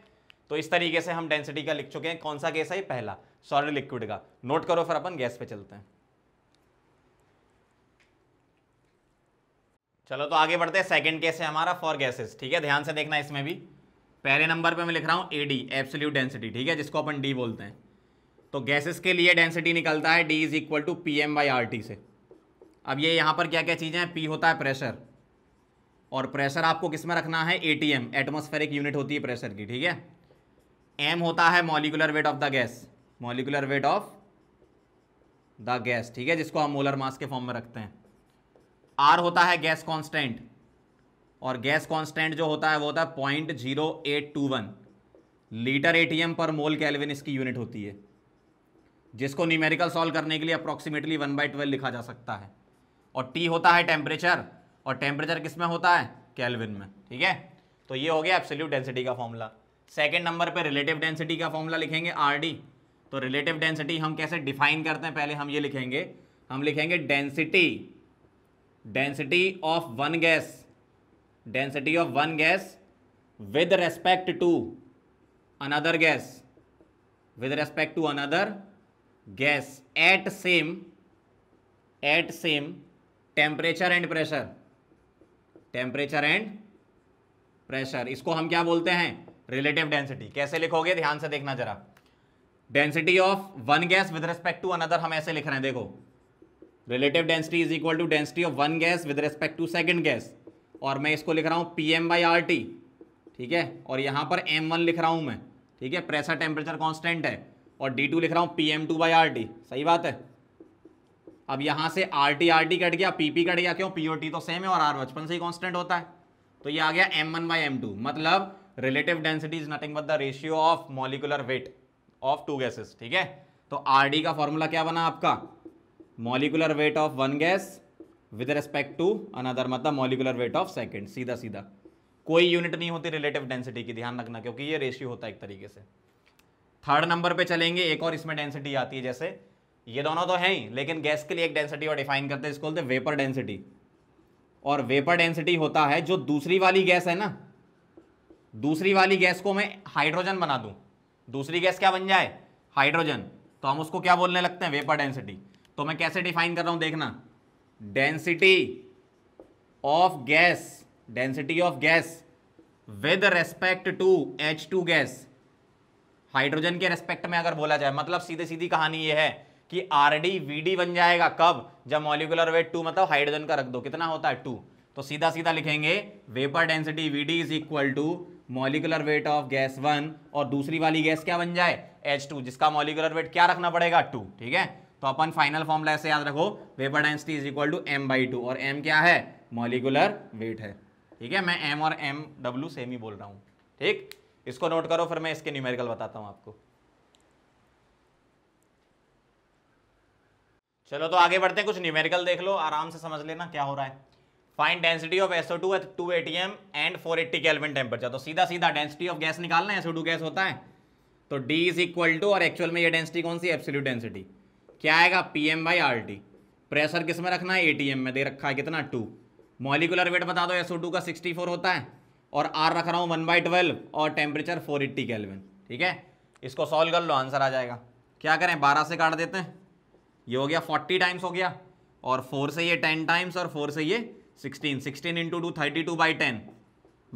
तो इस तरीके से हम डेंसिटी का लिख चुके हैं कौन सा गैस है पहला सॉलिड लिक्विड का नोट करो फिर अपन गैस पे चलते हैं चलो तो आगे बढ़ते हैं सेकंड केस है हमारा फॉर गैसेस ठीक है ध्यान से देखना इसमें भी पहले नंबर पे मैं लिख रहा हूँ ए डी एब्सोल्यूट डेंसिटी ठीक है जिसको अपन डी बोलते हैं तो गैसेस के लिए डेंसिटी निकलता है D is equal to P M by R T से अब ये यहाँ पर क्या क्या चीज़ें हैं पी होता है प्रेशर और प्रेशर आपको किस में रखना है A T M atmospheric unit होती है प्रेशर की ठीक है एम होता है molecular weight of the gas molecular weight of the gas ठीक है जिसको हम मोलर मास के फॉर्म में रखते हैं आर होता है गैस कॉन्स्टेंट और गैस कांस्टेंट जो होता है वो होता है point zero eight two one litre ATM पर मोल कैलविन इसकी यूनिट होती है जिसको न्यूमेरिकल सॉल्व करने के लिए अप्रॉक्सीमेटली वन बाई ट्वेल्व लिखा जा सकता है और टी होता है टेम्परेचर और टेम्परेचर किस में होता है कैलविन में ठीक है तो ये हो गया एब्सोल्यूट डेंसिटी का फॉर्मूला सेकेंड नंबर पर रिलेटिव डेंसिटी का फॉर्मूला लिखेंगे आर तो रिलेटिव डेंसिटी हम कैसे डिफाइन करते हैं पहले हम ये लिखेंगे हम लिखेंगे density density of one gas density of one gas with respect to another gas with respect to another gas at same at same temperature and pressure temperature and pressure इसको हम क्या बोलते हैं रिलेटिव डेंसिटी कैसे लिखोगे ध्यान से देखना जरा density of one gas with respect to another हम ऐसे लिख रहे हैं देखो relative density is equal to density of one gas with respect to second gas और मैं इसको लिख रहा हूँ P M by R T ठीक है और यहाँ पर एम वन लिख रहा हूँ मैं ठीक है प्रेशर टेम्परेचर कांस्टेंट है और डी टू लिख रहा हूँ P M two by R T सही बात है अब यहाँ से R T R T cut गया पी पी कट गया क्यों पी ओ टी तो सेम है और आर बचपन से ही कॉन्स्टेंट होता है तो ये आ गया M one by M two मतलब relative density is nothing but the ratio of molecular weight of two gases ठीक है तो आर डी का फॉर्मूला क्या बना आपका molecular weight of one gas with respect to another मतलब मॉलिकुलर वेट ऑफ सेकेंड सीधा सीधा कोई यूनिट नहीं होती रिलेटिव डेंसिटी की ध्यान रखना क्योंकि ये रेशियो होता है एक तरीके से थर्ड नंबर पे चलेंगे एक और इसमें डेंसिटी आती है जैसे ये दोनों तो हैं ही लेकिन गैस के लिए एक डेंसिटी और डिफाइन करते हैं इसको बोलते हैं वेपर डेंसिटी और वेपर डेंसिटी होता है जो दूसरी वाली गैस है ना दूसरी वाली गैस को मैं हाइड्रोजन बना दूँ दूसरी गैस क्या बन जाए हाइड्रोजन तो हम उसको क्या बोलने लगते हैं वेपर डेंसिटी तो मैं कैसे डिफाइन कर रहा हूँ देखना density of gas density of gas with respect to H two gas hydrogen के रेस्पेक्ट में अगर बोला जाए मतलब सीधे सीधी कहानी यह है कि आर डी वी डी बन जाएगा कब जब मॉलिकुलर वेट टू मतलब हाइड्रोजन का रख दो कितना होता है टू तो सीधा सीधा लिखेंगे vapour density V D is equal to molecular weight of gas one और दूसरी वाली गैस क्या बन जाए एच टू जिसका मॉलिकुलर वेट क्या रखना पड़ेगा टू ठीक है तो अपन फाइनल फॉर्मला ऐसे याद रखो vapour density is equal to M by two और एम क्या है मॉलिकुलर वेट है ठीक है मैं एम और एम डब्ल्यू सेम ही बोल रहा हूँ ठीक इसको नोट करो फिर मैं इसके न्यूमेरिकल बताता हूँ आपको चलो तो आगे बढ़ते हैं कुछ न्यूमेरिकल देख लो आराम से समझ लेना क्या हो रहा है find density of SO two at two ATM and four eighty kelvin temperature तो सीधा सीधा डेंसिटी ऑफ गैस निकालना है एसओ टू गैस होता है तो डी इज इक्वल टू और एक्चुअल में ये डेंसिटी कौन सी एब्सोल्यूट डेंसिटी क्या आएगा P M by R T pressure किस में रखना है ए टी एम में दे रखा है कितना टू मॉलिकुलर वेट बता दो एस ओ टू का सिक्सटी फोर होता है और आर रख रहा हूँ वन बाई ट्वेल्व और टेम्परेचर फोर एट्टी कैलविन ठीक है इसको सॉल्व कर लो आंसर आ जाएगा क्या करें बारह से काट देते हैं ये हो गया फोर्टी टाइम्स हो गया और फोर से ये टेन टाइम्स और फोर से ये sixteen sixteen into two thirty two by ten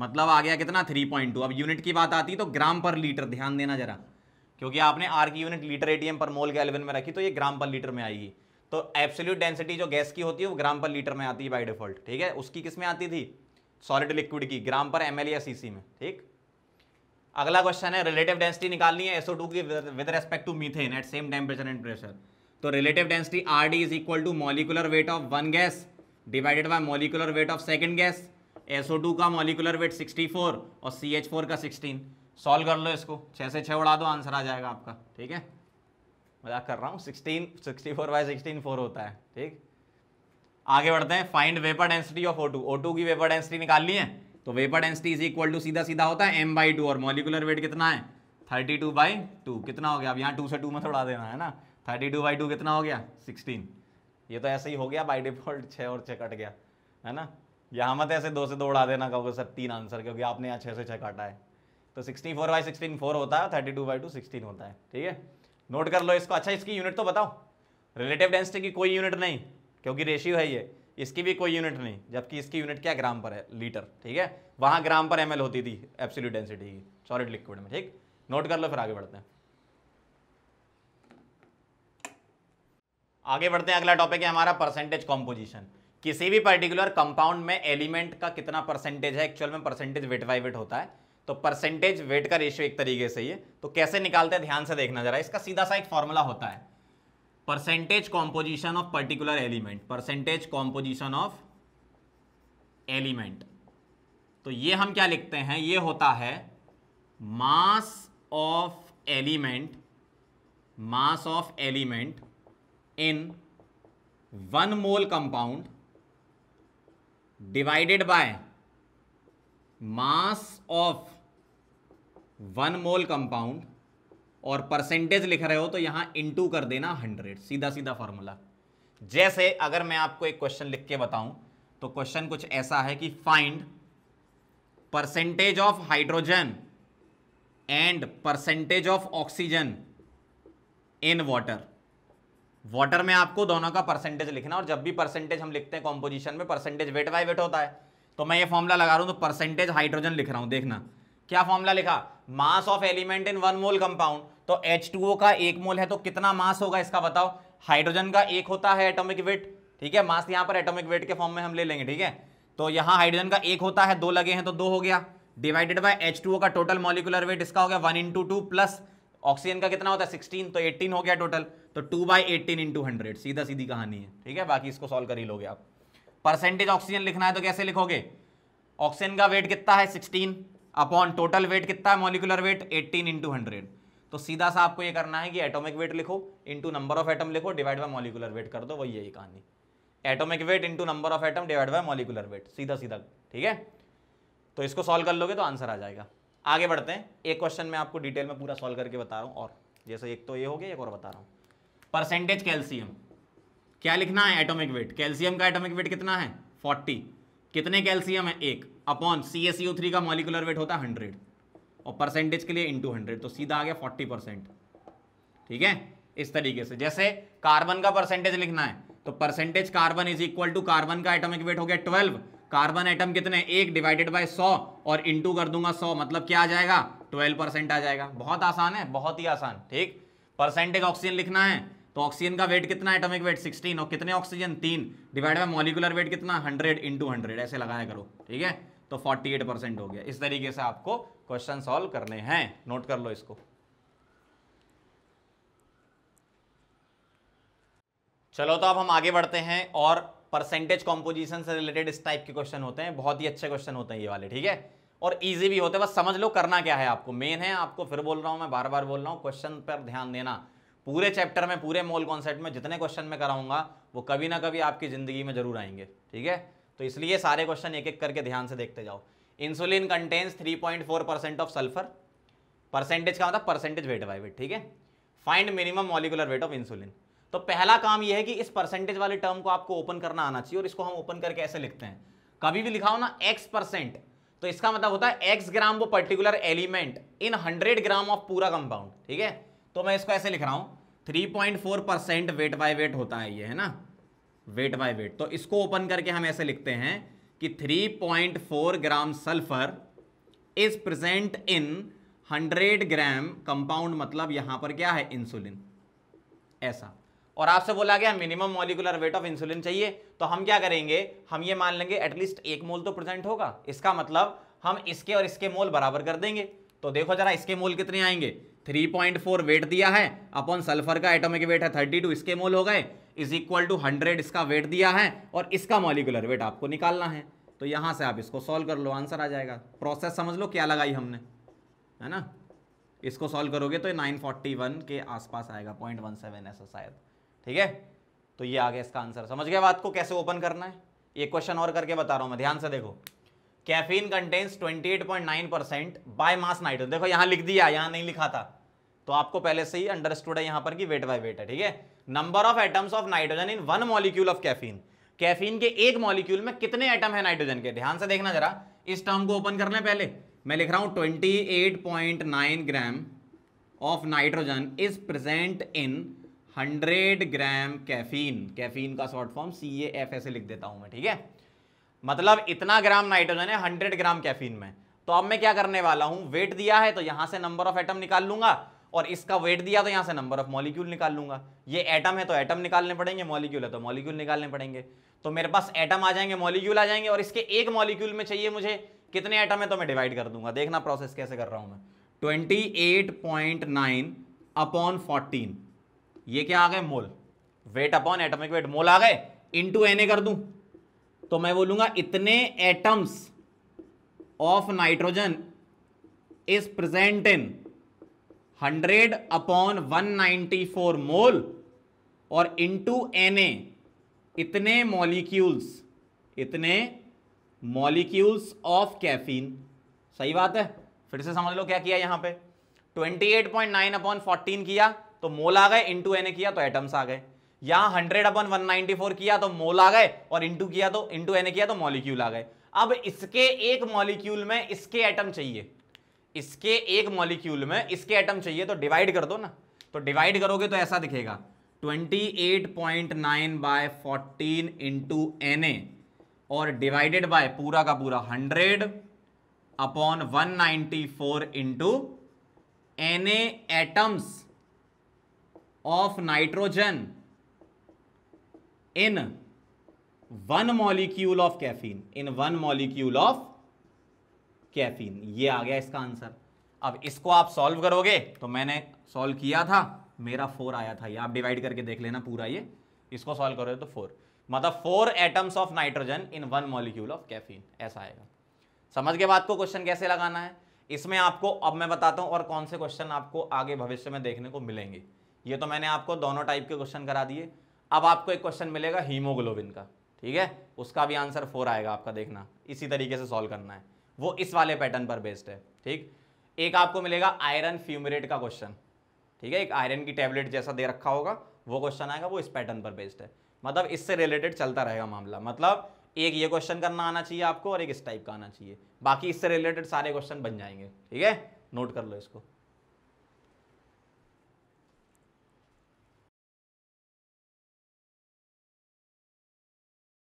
मतलब आ गया कितना थ्री पॉइंट टू अब यूनिट की बात आती है तो ग्राम पर लीटर ध्यान देना जरा क्योंकि आपने आर की यूनिट लीटर एटीएम पर मोल के एलेवन में रखी तो ये ग्राम पर लीटर में आएगी तो एब्सोल्यूट डेंसिटी जो गैस की होती है वो ग्राम पर लीटर में आती है बाय डिफॉल्ट ठीक है उसकी किस में आती थी सॉलिड लिक्विड की ग्राम पर एम या सीसी में ठीक अगला क्वेश्चन है रिलेटिव डेंसिटी निकालनी है एसओ की with respect to methane at same temperature and pressure तो relative density R D is equal to molecular weight of one gas divided by molecular weight of second gas SO two का molecular weight 64 और C H four का sixteen solve कर लो इसको छः से छः उड़ा दो आंसर आ जाएगा आपका ठीक है मजाक कर रहा हूँ sixteen sixty four by sixteen four होता है ठीक आगे बढ़ते हैं find vapour density of O two की वेपर डेंसिटी निकालनी है तो vapour density is equal to सीधा सीधा होता है एम बाई टू और मॉलिकुलर वेट कितना है थर्टी टू बाई टू कितना हो गया अब यहाँ टू से टू में थोड़ा देना है ना थर्टी टू बाई टू कितना हो गया सिक्सटीन ये तो ऐसे ही हो गया बाई डिफॉल्ट छः और छः कट गया है ना यहाँ मत ऐसे दो से दो उड़ा देना कहोगे सर तीन आंसर क्योंकि आपने यहाँ छः से छः काटा है तो sixty four by sixteen four होता है thirty two by two sixteen होता है ठीक है नोट कर लो इसको अच्छा इसकी यूनिट तो बताओ रिलेटिव डेंसिटी की कोई यूनिट नहीं क्योंकि रेशियो है ये इसकी भी कोई यूनिट नहीं जबकि इसकी यूनिट क्या ग्राम पर है लीटर ठीक है वहाँ ग्राम पर एम होती थी एप्सिल्यूट डेंसिटी की सॉलिड लिक्विड में ठीक नोट कर लो फिर आगे बढ़ते हैं आगे बढ़ते हैं अगला टॉपिक है हमारा परसेंटेज कॉम्पोजिशन किसी भी पर्टिकुलर कंपाउंड में एलिमेंट का कितना परसेंटेज है एक्चुअल में परसेंटेज वेट बाई वेट होता है तो परसेंटेज वेट का रेशियो एक तरीके से है तो कैसे निकालते हैं ध्यान से देखना जरा इसका सीधा सा एक फॉर्मूला होता है percentage composition of particular element percentage composition of element तो ये हम क्या लिखते हैं ये होता है mass of element mass of element in one mole compound divided by mass of one mole compound और परसेंटेज लिख रहे हो तो यहां इनटू कर देना हंड्रेड सीधा सीधा फॉर्मूला जैसे अगर मैं आपको एक क्वेश्चन लिख के बताऊं तो क्वेश्चन कुछ ऐसा है कि find percentage of hydrogen and percentage of oxygen in water water में आपको दोनों का परसेंटेज लिखना और जब भी परसेंटेज हम लिखते हैं कॉम्पोजिशन में परसेंटेज वेट बाई वेट होता है तो मैं ये फॉर्मूला लगा रहा हूं तो परसेंटेज हाइड्रोजन लिख रहा हूं देखना क्या फॉर्मूला लिखा mass of element in one mole compound तो H2O का एक मोल है तो कितना मास होगा इसका बताओ हाइड्रोजन का एक होता है एटॉमिक वेट ठीक है मास यहां पर एटॉमिक वेट के फॉर्म में हम ले लेंगे ठीक है तो यहां हाइड्रोजन का एक होता है दो लगे हैं तो दो हो गया डिवाइडेड बाय एच का टोटल मॉलिकुलर वेट इसका हो गया one into two plus oxygen का कितना होता है सिक्सटीन तो एट्टीन हो गया टोटल तो two by eighteen into hundred सीधा सीधी कहानी है ठीक है बाकी इसको सॉल्व कर ही लोगे आप परसेंटेज ऑक्सीजन लिखना है तो कैसे लिखोगे ऑक्सीजन का वेट कितना है सिक्सटीन अपॉन टोटल वेट कितना है मॉलिकुलर वेट 18 इंटू हंड्रेड तो सीधा सा आपको ये करना है कि एटॉमिक वेट लिखो इंटू नंबर ऑफ एटम लिखो डिवाइड बाय मॉलिकुलर वेट कर दो वही यही कहानी atomic weight into number of atom divide by molecular weight सीधा सीधा ठीक है तो इसको सॉल्व कर लोगे तो आंसर आ जाएगा आगे बढ़ते हैं एक क्वेश्चन में आपको डिटेल में पूरा सॉल्व करके बता रहा हूँ और जैसे एक तो ये हो गया एक और बता रहा हूँ परसेंटेज कैल्शियम क्या लिखना है एटोमिक वेट कैल्शियम का एटोमिक वेट कितना है फोर्टी कितने कैल्शियम है एक upon C S U three का मॉलिकुलर वेट होता है हंड्रेड और परसेंटेज के लिए इंटू हंड्रेड तो सीधा आ गया फोर्टी परसेंट ठीक है इस तरीके से जैसे कार्बन का परसेंटेज लिखना है तो percentage carbon is equal to carbon का एटॉमिक वेट हो गया ट्वेल्व कार्बन एटम कितने एक डिवाइडेड बाय सौ और इंटू कर दूंगा सौ मतलब क्या आ जाएगा ट्वेल्व परसेंट आ जाएगा बहुत आसान है बहुत ही आसान ठीक परसेंटेज ऑक्सीजन लिखना है तो ऑक्सीजन का वेट कितना एटॉमिक वेट 16 और कितने ऑक्सीजन तीन डिवाइड बाय मॉलिकुलर वेट कितना 100 इंटू हंड्रेड ऐसे लगाया करो ठीक है तो 48 परसेंट हो गया इस तरीके से आपको क्वेश्चन सॉल्व करने हैं नोट कर लो इसको चलो तो अब हम आगे बढ़ते हैं और परसेंटेज कॉम्पोजिशन से रिलेटेड इस टाइप के क्वेश्चन होते हैं बहुत ही अच्छे क्वेश्चन होते हैं ये वाले ठीक है और इजी भी होते हैं बस समझ लो करना क्या है आपको मेन है आपको फिर बोल रहा हूं मैं बार बार बोल रहा हूं क्वेश्चन पर ध्यान देना पूरे चैप्टर में पूरे मोल कॉन्सेप्ट में जितने क्वेश्चन में कराऊंगा वो कभी ना कभी आपकी ज़िंदगी में जरूर आएंगे ठीक है तो इसलिए सारे क्वेश्चन एक एक करके ध्यान से देखते जाओ insulin contains 3.4 percent of sulphur percentage का मतलब परसेंटेज वेट बाई वेट ठीक है find minimum molecular weight of insulin तो पहला काम यह है कि इस परसेंटेज वाले टर्म को आपको ओपन करना आना चाहिए और इसको हम ओपन करके ऐसे लिखते हैं कभी भी लिखाओ ना एक्स परसेंट तो इसका मतलब होता है एक्स ग्राम वो particular element in hundred gram of पूरा कंपाउंड ठीक है तो मैं इसको ऐसे लिख रहा हूं three point four percent weight by weight होता है ये है ना वेट बाय वेट तो इसको ओपन करके हम ऐसे लिखते हैं कि 3.4 gram sulphur is present in 100 gram compound मतलब यहां पर क्या है इंसुलिन ऐसा और आपसे बोला गया minimum molecular weight of insulin चाहिए तो हम क्या करेंगे हम ये मान लेंगे एटलीस्ट एक मोल तो प्रेजेंट होगा इसका मतलब हम इसके और इसके मोल बराबर कर देंगे तो देखो जरा इसके मोल कितने आएंगे 3.4 वेट दिया है अपॉन सल्फर का एटॉमिक वेट है 32 इसके मोल हो गए इज इक्वल टू हंड्रेड इसका वेट दिया है और इसका मॉलिकुलर वेट आपको निकालना है तो यहाँ से आप इसको सॉल्व कर लो आंसर आ जाएगा प्रोसेस समझ लो क्या लगाई हमने है ना इसको सॉल्व करोगे तो ये 941 के आसपास आएगा 0.17 ऐसा शायद ठीक है तो ये आ गया इसका आंसर समझ गया बात को कैसे ओपन करना है ये क्वेश्चन और करके बता रहा हूँ मैं ध्यान से देखो caffeine contains 28.9 percent by mass nitrogen देखो यहाँ लिख दिया यहाँ नहीं लिखा था तो आपको पहले से ही अंडरस्टूड है यहाँ पर कि वेट बाय वेट है ठीक है number of atoms of nitrogen in one molecule of caffeine caffeine के एक मॉलिक्यूल में कितने एटम है नाइट्रोजन के ध्यान से देखना जरा इस टर्म को ओपन कर लें पहले मैं लिख रहा हूं twenty eight point nine gram of nitrogen is present in hundred gram caffeine caffeine का short form C A F ऐसे लिख देता हूं मैं ठीक है मतलब इतना ग्राम नाइट्रोजन है हंड्रेड ग्राम कैफीन में तो अब मैं क्या करने वाला हूं वेट दिया है तो यहां से नंबर ऑफ एटम निकाल लूंगा और इसका वेट दिया तो यहाँ से नंबर ऑफ मॉलिक्यूल निकाल लूंगा ये एटम है तो एटम निकालने पड़ेंगे मॉलिक्यूल है तो मॉलिक्यूल निकालने पड़ेंगे तो मेरे पास एटम आ जाएंगे मॉलिक्यूल आ जाएंगे और इसके एक मॉलिक्यूल में चाहिए मुझे कितने एटम है तो मैं डिवाइड कर दूंगा देखना प्रोसेस कैसे कर रहा हूँ मैं twenty eight point nine upon fourteen ये क्या आ गए mole weight upon atomic weight mole आ गए टू एन ए कर दूं तो मैं बोलूंगा इतने atoms of nitrogen is present in hundred upon one ninety four mole और इंटू एन ए इतने मॉलिक्यूल्स इतने मॉलिक्यूल्स ऑफ कैफीन सही बात है फिर से समझ लो क्या किया यहां पे 28.9 अपॉन 14 किया तो मोल आ गए इंटू एन ए किया तो एटम्स आ गए यहां 100 अपॉन 194 किया तो मोल आ गए और इंटू किया तो इंटू एन किया तो मॉलिक्यूल आ गए अब इसके एक मॉलिक्यूल में इसके एटम चाहिए इसके एक मॉलिक्यूल में इसके एटम चाहिए तो डिवाइड कर दो ना तो डिवाइड करोगे तो ऐसा दिखेगा 28.9 बाय फोर्टीन इंटू एन और डिवाइडेड बाय पूरा का पूरा 100 upon 194 ninety four into n atoms of nitrogen in one molecule of caffeine in one molecule of caffeine ये आ गया इसका आंसर अब इसको आप सॉल्व करोगे तो मैंने सॉल्व किया था मेरा फोर आया था ये आप डिवाइड करके देख लेना पूरा ये इसको सॉल्व करोगे तो फोर मतलब four atoms of nitrogen in one molecule of caffeine ऐसा आएगा समझ के बाद को क्वेश्चन कैसे लगाना है इसमें आपको अब मैं बताता हूँ और कौन से क्वेश्चन आपको आगे भविष्य में देखने को मिलेंगे ये तो मैंने आपको दोनों टाइप के क्वेश्चन करा दिए अब आपको एक क्वेश्चन मिलेगा हीमोग्लोबिन का ठीक है उसका भी आंसर फोर आएगा आपका देखना इसी तरीके से सॉल्व करना है वो इस वाले पैटर्न पर बेस्ड है ठीक एक आपको मिलेगा आयरन फ्यूमरेट का क्वेश्चन ठीक है एक आयरन की टैबलेट जैसा दे रखा होगा वो क्वेश्चन आएगा वो इस पैटर्न पर बेस्ड है मतलब इससे रिलेटेड चलता रहेगा मामला मतलब एक ये क्वेश्चन करना आना चाहिए आपको और एक इस टाइप का आना चाहिए बाकी इससे रिलेटेड सारे क्वेश्चन बन जाएंगे ठीक है नोट कर लो इसको